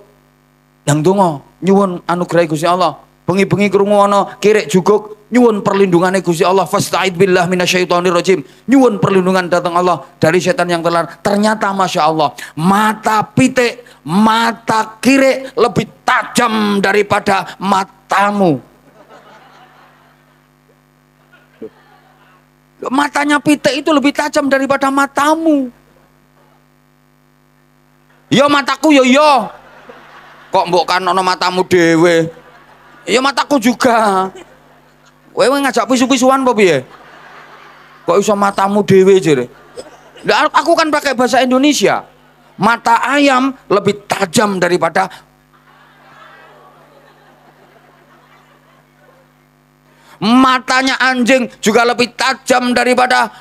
Nang donga nyuwun anugerah Gusti Allah. Bengi-bengi krungu ana kirek juguk nyuwun perlindungane Gusti Allah. Fasta'id billah minasyaitonir rajim. Nyuwun perlindungan datang Allah dari setan yang telar. Ternyata Masya Allah, mata pitik, mata kirek lebih tajam daripada matamu Matanya pitik itu lebih tajam daripada matamu. Yo iya, mataku yo iya, yo. Iya. Kok mbok kanono matamu dewe. Yo mataku juga. Wewe ngajak pisu-pisuan apa piye? Kok iso matamu dewe jere? aku kan pakai bahasa Indonesia. Mata ayam lebih tajam daripada matanya anjing juga lebih tajam daripada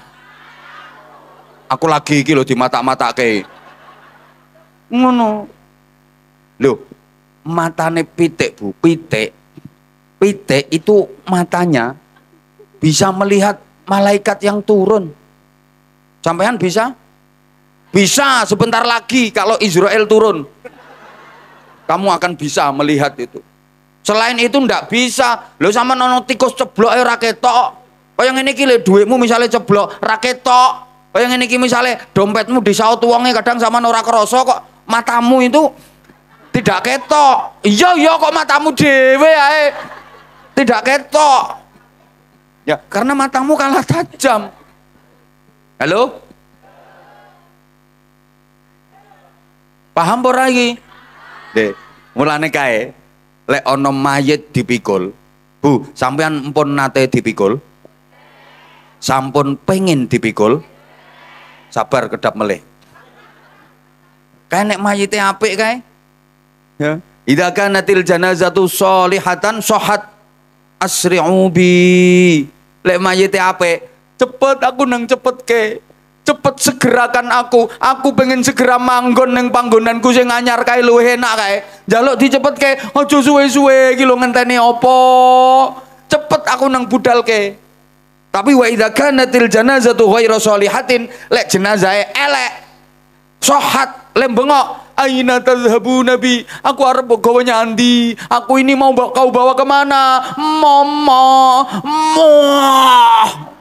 aku lagi iki di mata-mata ke ngono lho matane pitik bu pitik pitik itu matanya bisa melihat malaikat yang turun sampean bisa bisa sebentar lagi kalau Israel turun kamu akan bisa melihat itu Selain itu ndak bisa. Lo sama nono tikus ceblok ya raketok. Kaya ngene iki le duitmu misalnya ceblok raketok. Kaya ngene iki misalnya dompetmu disaut wonge kadang sama ora kerasa kok matamu itu tidak ketok. Iya iya kok matamu dhewe ae. Tidak ketok. Ya, karena matamu kalah tajam. Halo? Paham ora iki? Dek, mulane kae lek ana mayit dipikul. Bu, sampean empun nate dipikul? Sampun pengin dipikul? Sabar kedap meleh. Kae nek mayite apik kae. Ya. Idza kanatil janazatu solihatan sohat asri'u bi. Lek mayite apik, cepet aku nang cepet ke cepet segerakan aku aku pengen segera manggon neng panggonanku sing anyar kae lu enak kae jaluk dicepet kae aja suwe-suwe iki lho ngenteni apa cepet aku nang budal kae tapi wa idza kanatil janazatu ghairu solihatin lek jenazahe elek sohat lek bengok aina tazhabu nabi aku harap gawa nyandi aku ini mau kau bawa kemana mama mama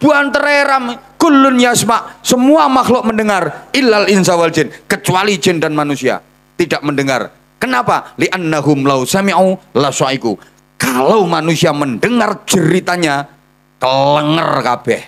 Buan tereram kulun yasma semua makhluk mendengar ilal insa jin kecuali jin dan manusia tidak mendengar kenapa li annahum lau sami'u so'iku kalau manusia mendengar ceritanya kelenger kabeh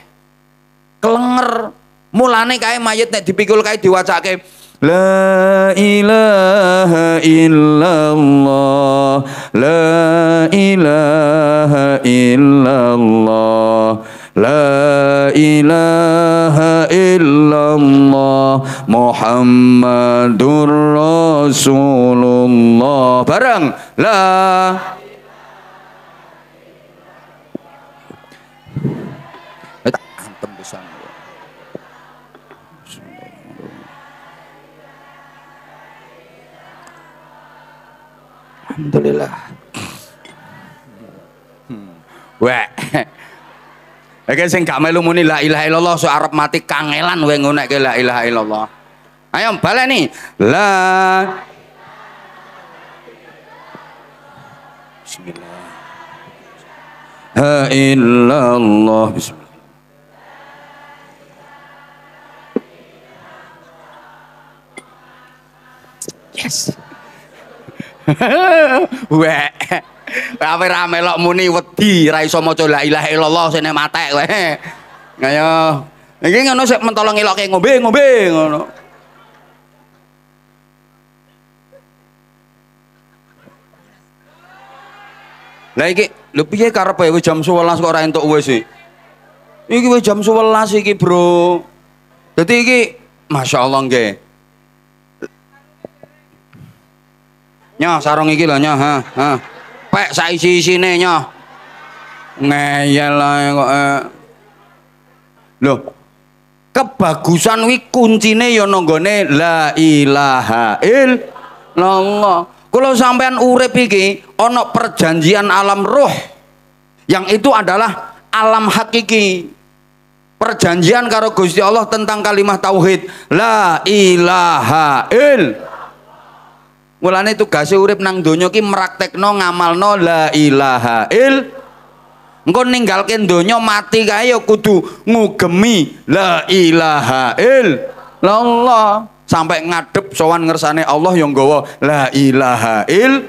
kelenger mulane kae mayit nek dipikul kae diwacake La ilaha illallah La ilaha illallah La ilaha illallah Muhammadur Rasulullah Barang La tembusan Alhamdulillah. Hmm. Wah. Oke, sing gak melu muni la ilaha illallah so arep mati kangelan kowe ngono la ilaha illallah. Ayo baleni. La Bismillah. Ha illallah bismillah. Yes. [LAUGHS] Wah. Kowe ra melok muni wedi ra iso maca la ilaha illallah sene matek kowe. [LAUGHS] Ayo. Iki ngono sik mentolo ngelokke ngombe ngombe ngono. Lah iki lho piye karepe wis jam 11 kok ora entuk wis iki. Iki wis jam 11 iki, Bro. Dadi iki Masya Allah nggih. Nyah sarung iki lho nyah, ha, ha kepek saya isi-isine nyo. Ngeyel lah, kok. Eh. Loh, kebagusan wi kuncine ya nonggone la ilaha illallah. Kalau sampean urip iki ono perjanjian alam roh yang itu adalah alam hakiki. Perjanjian karo Gusti Allah tentang kalimat tauhid la ilaha illallah. Mulane kasih urip nang donya ki mraktekno ngamalno la ilaha il. Engko ninggalke donya mati kae ya kudu ngugemi la ilaha il. Allah sampai ngadep sowan ngersane Allah yang gawa la ilaha il.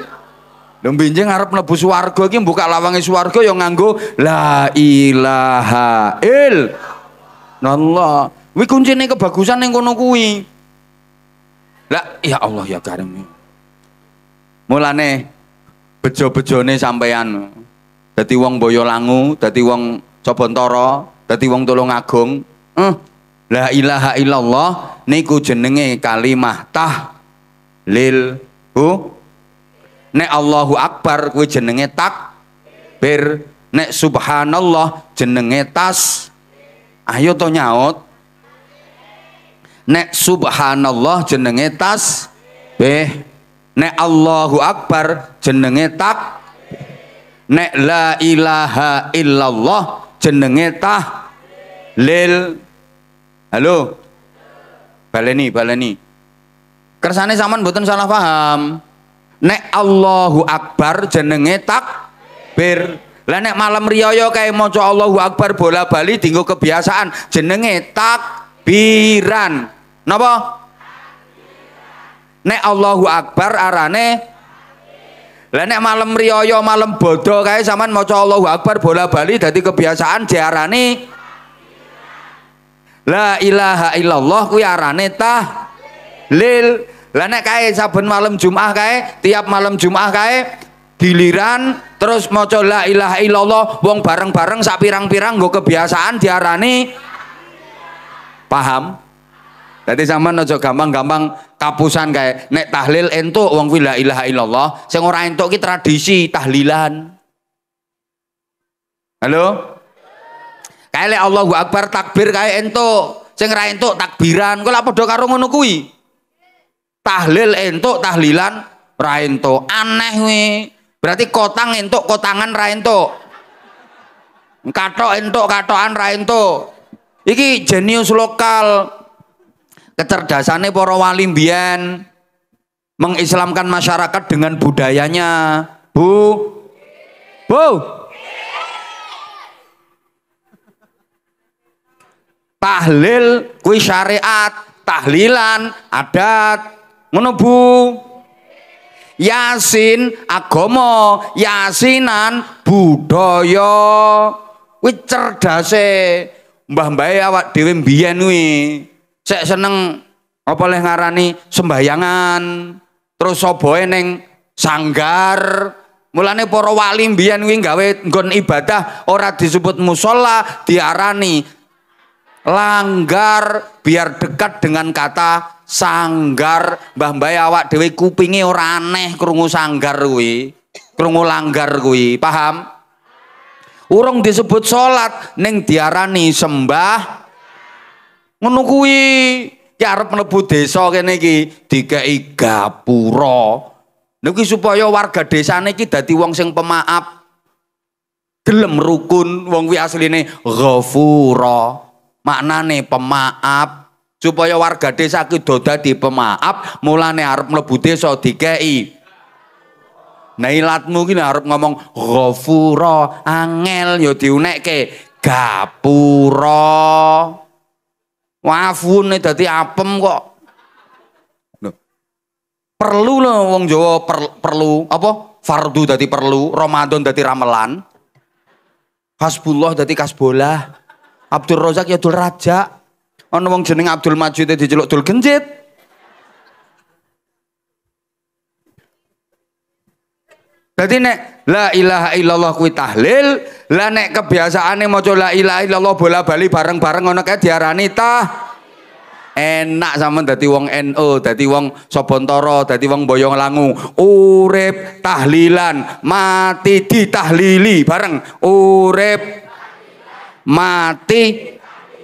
binjeng ngarep nebus swarga iki buka lawangi swarga yang nganggo la ilaha il. Allah. Kuwi ini kebagusan yang kono kuwi. La ya Allah ya Karim. Mulane bejo-bejone sampeyan. dati wong Boyolangu, dati wong Cobontoro, dati wong Tulungagung. Eh, la ilaha illallah niku jenenge kalimah tah lil hu nek Allahu akbar kuwi jenenge tak bir nek subhanallah jenenge tas ayo to nyaut nek subhanallah jenenge tas beh Nek Allahu Akbar jenenge tak Nek la ilaha illallah jenenge tah lil Halo Baleni baleni Kersane sampean mboten salah paham Nek Allahu Akbar jenenge tak bir lah nek malam riyoyo kayak maca Allahu Akbar bola bali dinggo kebiasaan jenenge takbiran napa nek Allahu Akbar arane lah nek malam riyoyo malam bodoh kae sampean maca Allahu Akbar bola bali dadi kebiasaan diarani La ilaha illallah kuwi arane tah Lah nek kae saben malam Jumat kayak kae, tiap malam Jumat kayak kae giliran terus maca la ilaha illallah wong bareng-bareng sak pirang-pirang nggo kebiasaan diarani paham? Jadi zaman aja gampang-gampang kapusan kayak nek tahlil ento, wong kuwi la ilaha illallah sing ora ento ki tradisi tahlilan halo kayak lek Allahu akbar takbir kayak ento. sing ora ento takbiran kok lak padha karo ngono kuwi tahlil ento tahlilan ra ento aneh kuwi berarti kotang ento kotangan ra ento katok ento katokan ra ento iki jenius lokal kecerdasannya para wali mbien mengislamkan masyarakat dengan budayanya. Bu. Bu. Tahlil kui syariat, tahlilan adat, ngono Bu. Yasin agomo, yasinan budaya. kui cerdase mbah-mbahe awak dhewe mbiyen saya seneng apa leh ngarani sembayangan, terus soboe neng sanggar. Mulane para wali mbiyen kuwi gawe nggon ibadah ora disebut musola, diarani langgar biar dekat dengan kata sanggar. Mbah bayawak awak dhewe kupinge ora aneh krungu sanggar kuwi. Krungu langgar kuwi, paham? Urung disebut salat ning diarani sembah menunggui kuwi ki arep mlebu desa kene iki dikei gapura niki supaya warga desa iki dadi wong sing pemaaf gelem rukun wong kuwi asline ghafura maknane pemaaf supaya warga desa ki dadi pemaaf mulane arep mlebu desa dikei. Nah ilatmu gini arep ngomong ghafura angel ya diunek ke gapura Wafun nih dadi apem kok. Loh. Perlu loh wong Jawa per, perlu apa? Fardu dadi perlu, Ramadan dadi ramelan. Hasbullah dadi kasbolah. Abdul Rozak ya dul raja. Ono wong jeneng Abdul Majid e dijeluk dul genjit. Jadi nek la ilaha illallah kuwi tahlil, la nek kebiasaane maca la ilaha illallah bola-bali bareng-bareng ngono kae diarani tah enak sama dadi wong NU, dadi wong Sobontoro, dadi wong Boyong Langu, urip tahlilan, mati ditahlili bareng urip mati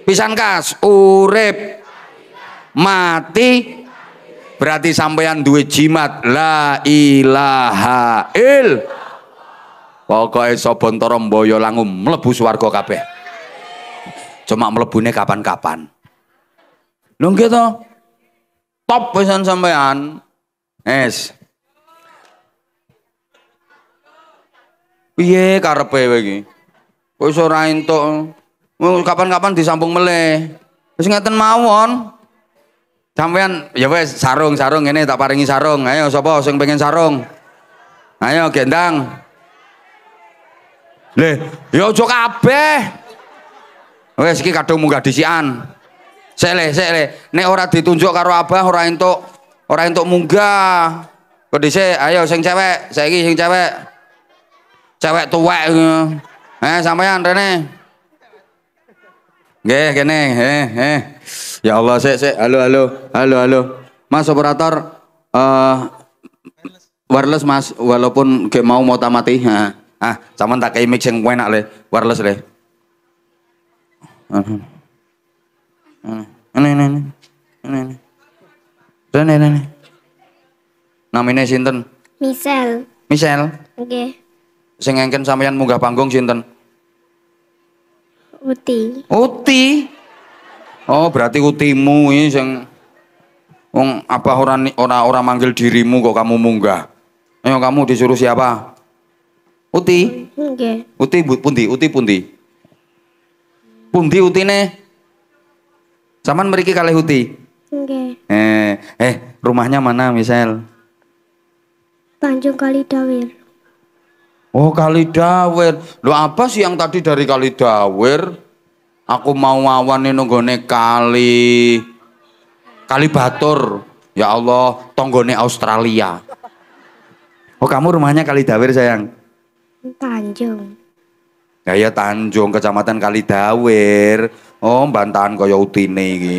pisan kas urip mati Berarti sampeyan duwe jimat la ilaha il. pokoknya sabantara mboyo langum melebus warga kabeh. Cuma mlebune kapan-kapan. Lho nggih Top pesan sampean. Es. iya karepe lagi, iki? Kowe itu entuk. Kapan-kapan disambung meleh. Wis ngeten mawon. Sampean ya wes sarung-sarung ini tak paringi sarung. Ayo sapa sing pengen sarung? Ayo gendang. Leh, yo ya aja kabeh. Wes iki kadung munggah disian. Sele, sele. sik le. Nek ora ditunjuk karo abah ora entuk ora entuk munggah. Kok dhisik ayo sing cewek, saiki sing cewek. Cewek tuwek. Eh sampean rene. Nggih, kene. Heh, heh. Ya Allah, sik sik. Halo, halo. Halo, halo. Mas operator uh, wireless Mas, walaupun gak mau mau tamati. Ha. Ah, sampean tak kei mic sing enak le, wireless le. Ini, uh, ini ini ini. Ini ini. ini. Namine sinten? Michelle. Michelle. Nggih. Okay. Sing engken sampeyan munggah panggung sinten? Uti. Uti. Oh, berarti utimu ini yang wong apa orang orang orang manggil dirimu kok kamu munggah. Ayo kamu disuruh siapa? Uti. Nggih. Okay. Uti pundi? Uti pundi? Pundi utine? Saman meriki kalih uti. Nggih. Eh, eh rumahnya mana, Misel? Tanjung Kali Dawir. Oh kali dawer, Lo apa sih yang tadi dari kali dawer? Aku mau awan nenggone kali kali Batur. Ya Allah, tonggone Australia. Oh kamu rumahnya kali dawer sayang? Tanjung. Gaya Tanjung, Kecamatan kali dawer. Oh, bantahan kaya utine ini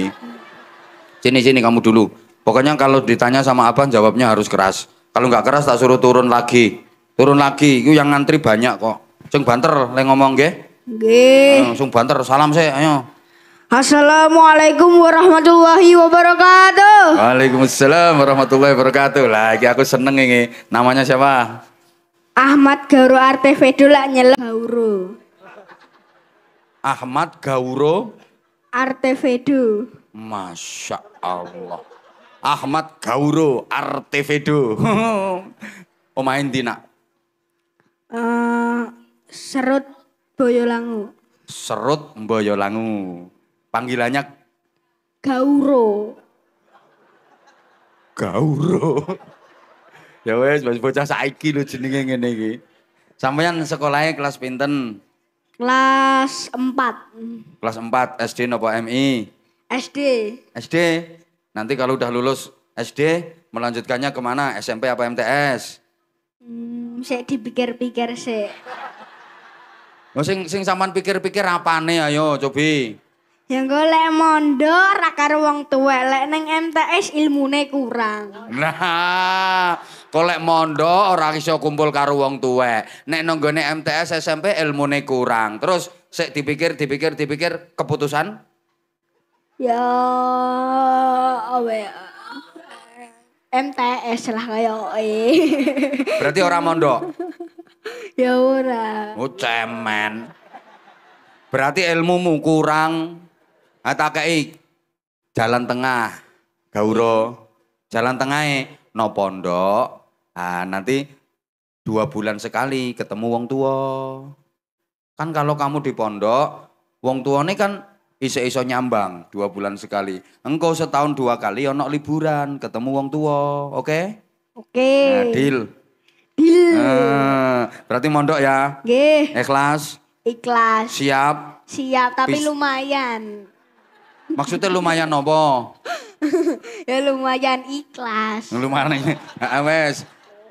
Sini sini kamu dulu. Pokoknya kalau ditanya sama Abang jawabnya harus keras. Kalau nggak keras tak suruh turun lagi. Turun lagi, itu yang ngantri banyak kok. Sing banter lek ngomong nggih. Nggih. Langsung eh, banter, salam sih ayo. Assalamualaikum warahmatullahi wabarakatuh. Waalaikumsalam warahmatullahi wabarakatuh. Lagi aku seneng ini. Namanya siapa? Ahmad Gauro Artevedo lah nyele. Gauro. Ahmad Gauro Artevedo. Masya Allah. Ahmad Gauro Artevedo. Omain oh, dina. Eh, serut Boyolangu. Serut Boyolangu. Panggilannya Gauro. Gauro. ya wes masih bocah saiki lo jenenge ngene iki. Sampeyan sekolahnya kelas pinten? Kelas empat Kelas empat SD nopo MI? SD. SD. Nanti kalau udah lulus SD melanjutkannya kemana? SMP apa MTS? Hmm. Saya dipikir-pikir sih. Lo sing sing sampean pikir-pikir nih ayo cobi. Yang gue lek mondo rakar wong tua, lek neng MTS ilmune kurang. Nah, kok lek mondo ora iso kumpul karo wong tua. Nek nenggone MTS SMP ilmune kurang. Terus saya dipikir dipikir dipikir keputusan? Ya, apa ya? MTS lah kayak Berarti orang mondok? [LAUGHS] ya ora. Oh cemen. Berarti ilmumu kurang. Ata kei jalan tengah. Gauro. Jalan tengah. no pondok. Nah, nanti dua bulan sekali ketemu wong tua. Kan kalau kamu di pondok, wong ini kan iso-iso nyambang dua bulan sekali. Engkau setahun dua kali ono liburan, ketemu wong tua, oke? Okay? Oke. Okay. Nah, deal. Deal. Uh, berarti mondok ya? Oke. Ikhlas. Ikhlas. Siap. Siap, tapi Bis lumayan. Maksudnya lumayan nopo? [LAUGHS] ya lumayan ikhlas. Lumayan. Ah, wes,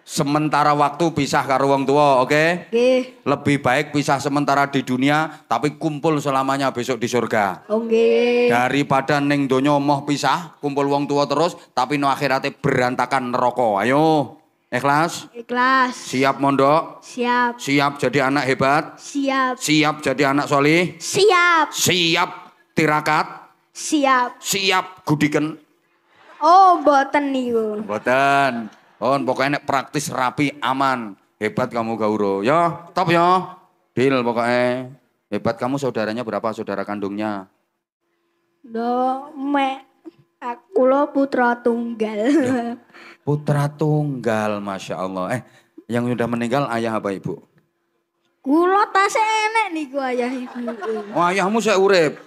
sementara waktu pisah ke ruang tua, oke? Okay? Okay. Lebih baik pisah sementara di dunia tapi kumpul selamanya besok di surga. Oke. Okay. Daripada neng donya moh pisah, kumpul wong tua terus tapi no akhiratnya berantakan rokok. Ayo. Ikhlas? Ikhlas. Siap mondok? Siap. Siap jadi anak hebat? Siap. Siap jadi anak solih? Siap. Siap tirakat? Siap. Siap gudikan? Oh, boten nih. Boten. Oh, pokoknya nek praktis rapi aman. Hebat kamu Gauro. Ya, top ya. Deal pokoknya. Hebat kamu saudaranya berapa saudara kandungnya? Do me aku lo putra tunggal. Ya, putra tunggal, masya Allah. Eh, yang sudah meninggal ayah apa ibu? Kulo tas enek gua ayah ibu. Oh, ayahmu saya urep.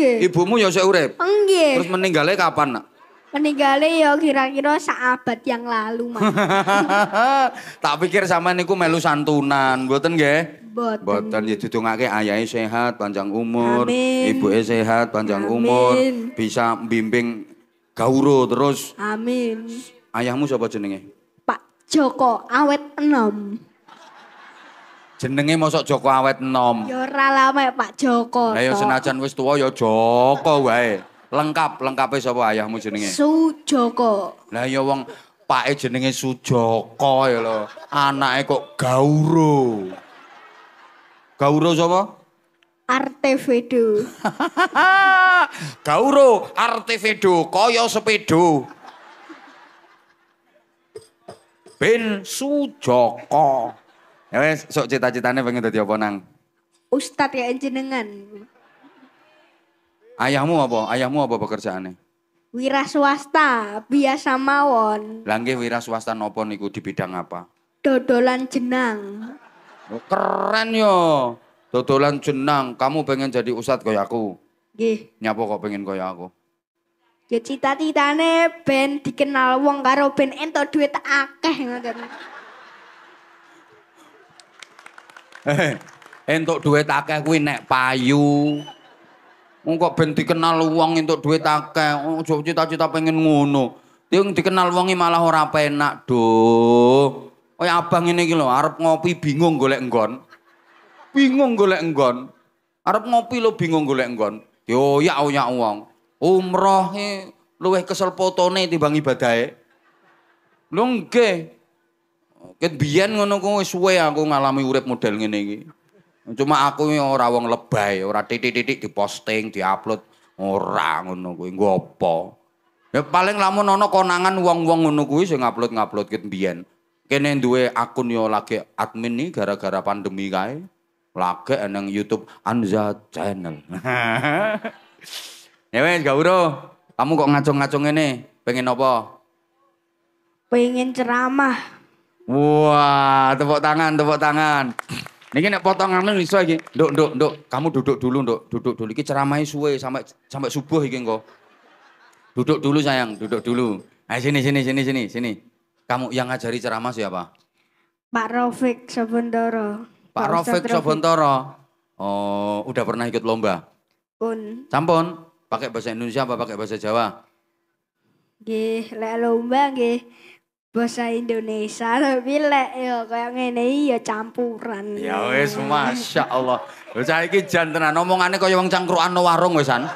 Ibumu ya saya urep. Terus meninggalnya kapan, Nak? meninggalnya ya kira-kira seabad yang lalu, Mas. [LAUGHS] tak pikir sama niku melu santunan, boten nggih? boten boten ya ngake ayahnya sehat, panjang umur, Amin. Ibu sehat, panjang Amin. umur, bisa bimbing gauro terus. Amin. Ayahmu siapa jenenge? Pak Joko Awet Enom. jenenge mosok Joko Awet Enom. Ya ralame ya, Pak Joko. ayo ya senajan wis tua ya Joko wae. Lengkap, lengkape sapa ayahmu jenenge? Sujoko. Lah ya wong pake jenenge Sujoko ya lho. Anake kok Gauro. Gauro sapa? Artevedo. [LAUGHS] Gauro Artevedo koyo sepedo. Ben Sujoko. Ya wis, sok cita citanya pengen dadi apa nang? Ustad ya jenengan. Ayahmu apa? Ayahmu apa pekerjaannya? Wira swasta, biasa mawon. Langgih wira swasta nopo niku di bidang apa? Dodolan jenang. Oh, keren yo. Dodolan jenang, kamu pengen jadi ustad kayak aku? Gih. Nyapa kok pengen kayak aku? Ya cita-citane ben dikenal wong karo ben entuk duit akeh ngoten. Eh, entuk duit akeh kuwi nek payu. Ungkap ben dikenal uang untuk duit akeh, ojo cita-cita pengen ngono. Yang dikenal uangnya malah ora penak, Oh ya abang ini gitu, Arab ngopi bingung golek enggon. Bingung golek enggon. Arab ngopi lo bingung golek ya oh ya uang. Umroh e eh kesel potone di bang ibadah, nggih. Ket biyen ngono kuwi suwe aku ngalami urip model ngene iki. Cuma aku ora wong lebay, orang titik-titik diposting, diupload, ora ngono kuwi. Engko apa? Ya paling lamun ono konangan wong-wong ngono kuwi sing upload-upload ket mbiyen. Kene duwe akun yo lagi admin nih gara-gara pandemi kae. Lagi nang YouTube Anza Channel. [LAUGHS] ya wes Gauro, kamu kok ngacung-ngacung ini? Pengen apa? Pengen ceramah. Wah, tepuk tangan, tepuk tangan. Niki nek potongan iso iki. Nduk, nduk, nduk, kamu duduk dulu, Nduk. Duduk dulu. Iki ceramahe suwe sampai sampai subuh iki engko. Duduk dulu sayang, duduk dulu. Ayo nah, sini sini sini sini sini. Kamu yang ngajari ceramah siapa? Pak Rofik Sobontoro. Pak, Pak Rofik Oh, udah pernah ikut lomba? Un. Sampun. Pakai bahasa Indonesia apa pakai bahasa Jawa? Gih, lek lomba nggih bahasa Indonesia [LAUGHS] tapi lek ya kayak ngene ya campuran. Ya wis Allah. Bocah iki jan tenan omongane kaya wong cangkrukan no warung wisan.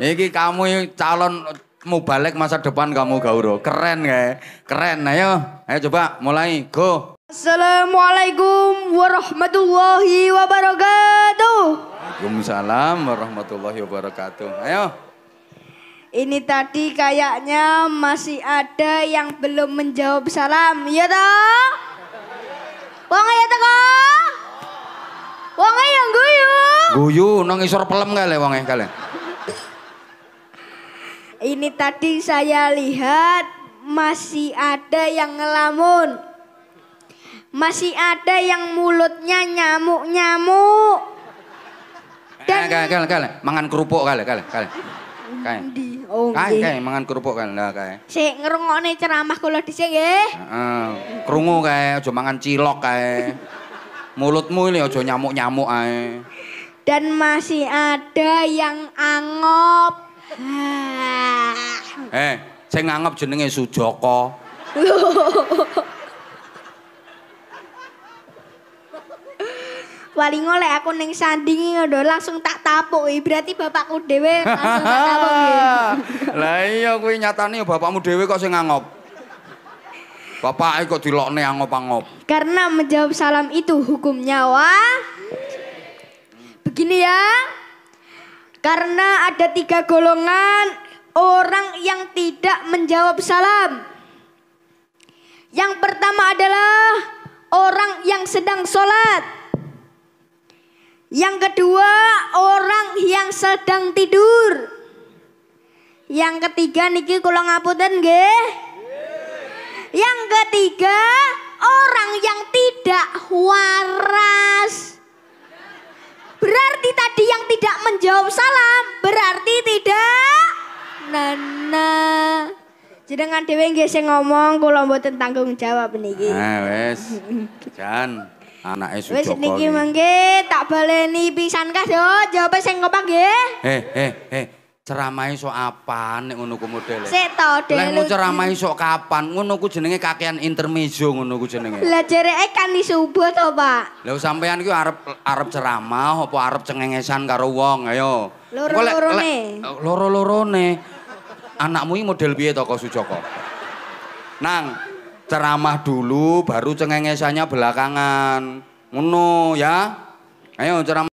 Iki kamu calon mau balik masa depan kamu Gauro. Keren kayak. Keren. Ayo, nah, ayo coba mulai. Go. Assalamualaikum warahmatullahi wabarakatuh. Waalaikumsalam warahmatullahi wabarakatuh. Ayo. Ini tadi kayaknya masih ada yang belum menjawab salam. Ya toh? Wong ya teko? Wong iya yang guyu. Guyu nang isor pelem kali wong iya kalian? Ini tadi saya lihat masih ada yang ngelamun. Masih ada yang mulutnya nyamuk-nyamuk. Dan... Eh, kalian kalian Mangan kerupuk kalian kalian kalian. Kali. Oh, kae kae mangan kerupuk kan lah kae. Sik ngrungokne ceramah kula dhisik nggih. Heeh. Krungu kae aja mangan cilok kae. Mulutmu ini aja nyamuk-nyamuk ae. Dan masih ada yang angop. eh, sing angop jenenge Sujoko. [LAUGHS] wali ngolek aku neng sandingi ngono langsung tak tapuk berarti bapakku dhewe langsung tak tapuk [LAUGHS] lah iya nyata nih bapakmu dhewe kok sing ngangop Bapak kok dilokne angop-angop. Karena menjawab salam itu hukumnya wah. Begini ya. Karena ada tiga golongan orang yang tidak menjawab salam. Yang pertama adalah orang yang sedang sholat. Yang kedua, orang yang sedang tidur. Yang ketiga niki kula ngapunten ge, Yang ketiga, orang yang tidak waras. Berarti tadi yang tidak menjawab salam, berarti tidak nana. Jenengan dhewe nggih sing ngomong kula mboten tanggung jawab niki. Ah wes. Jan. anaknya sudah Wes niki mangke tak baleni pisan kas yo, jawab sing ngopang nggih. Heh heh heh. Ceramah iso apa nek ngono ku modele? Sik to, Dek. Lek mau ceramah iso kapan? Ngono ku jenenge kakean intermezzo ngono ku jenenge. Lah jereke kan subuh to, Pak. Lah sampean ku arep arep ceramah apa arep cengengesan karo wong, ayo. Loro-lorone. Loro-lorone. Anakmu iki model piye to, Kok Sujoko? Nang, ceramah dulu baru cengengesannya belakangan ngono ya ayo ceramah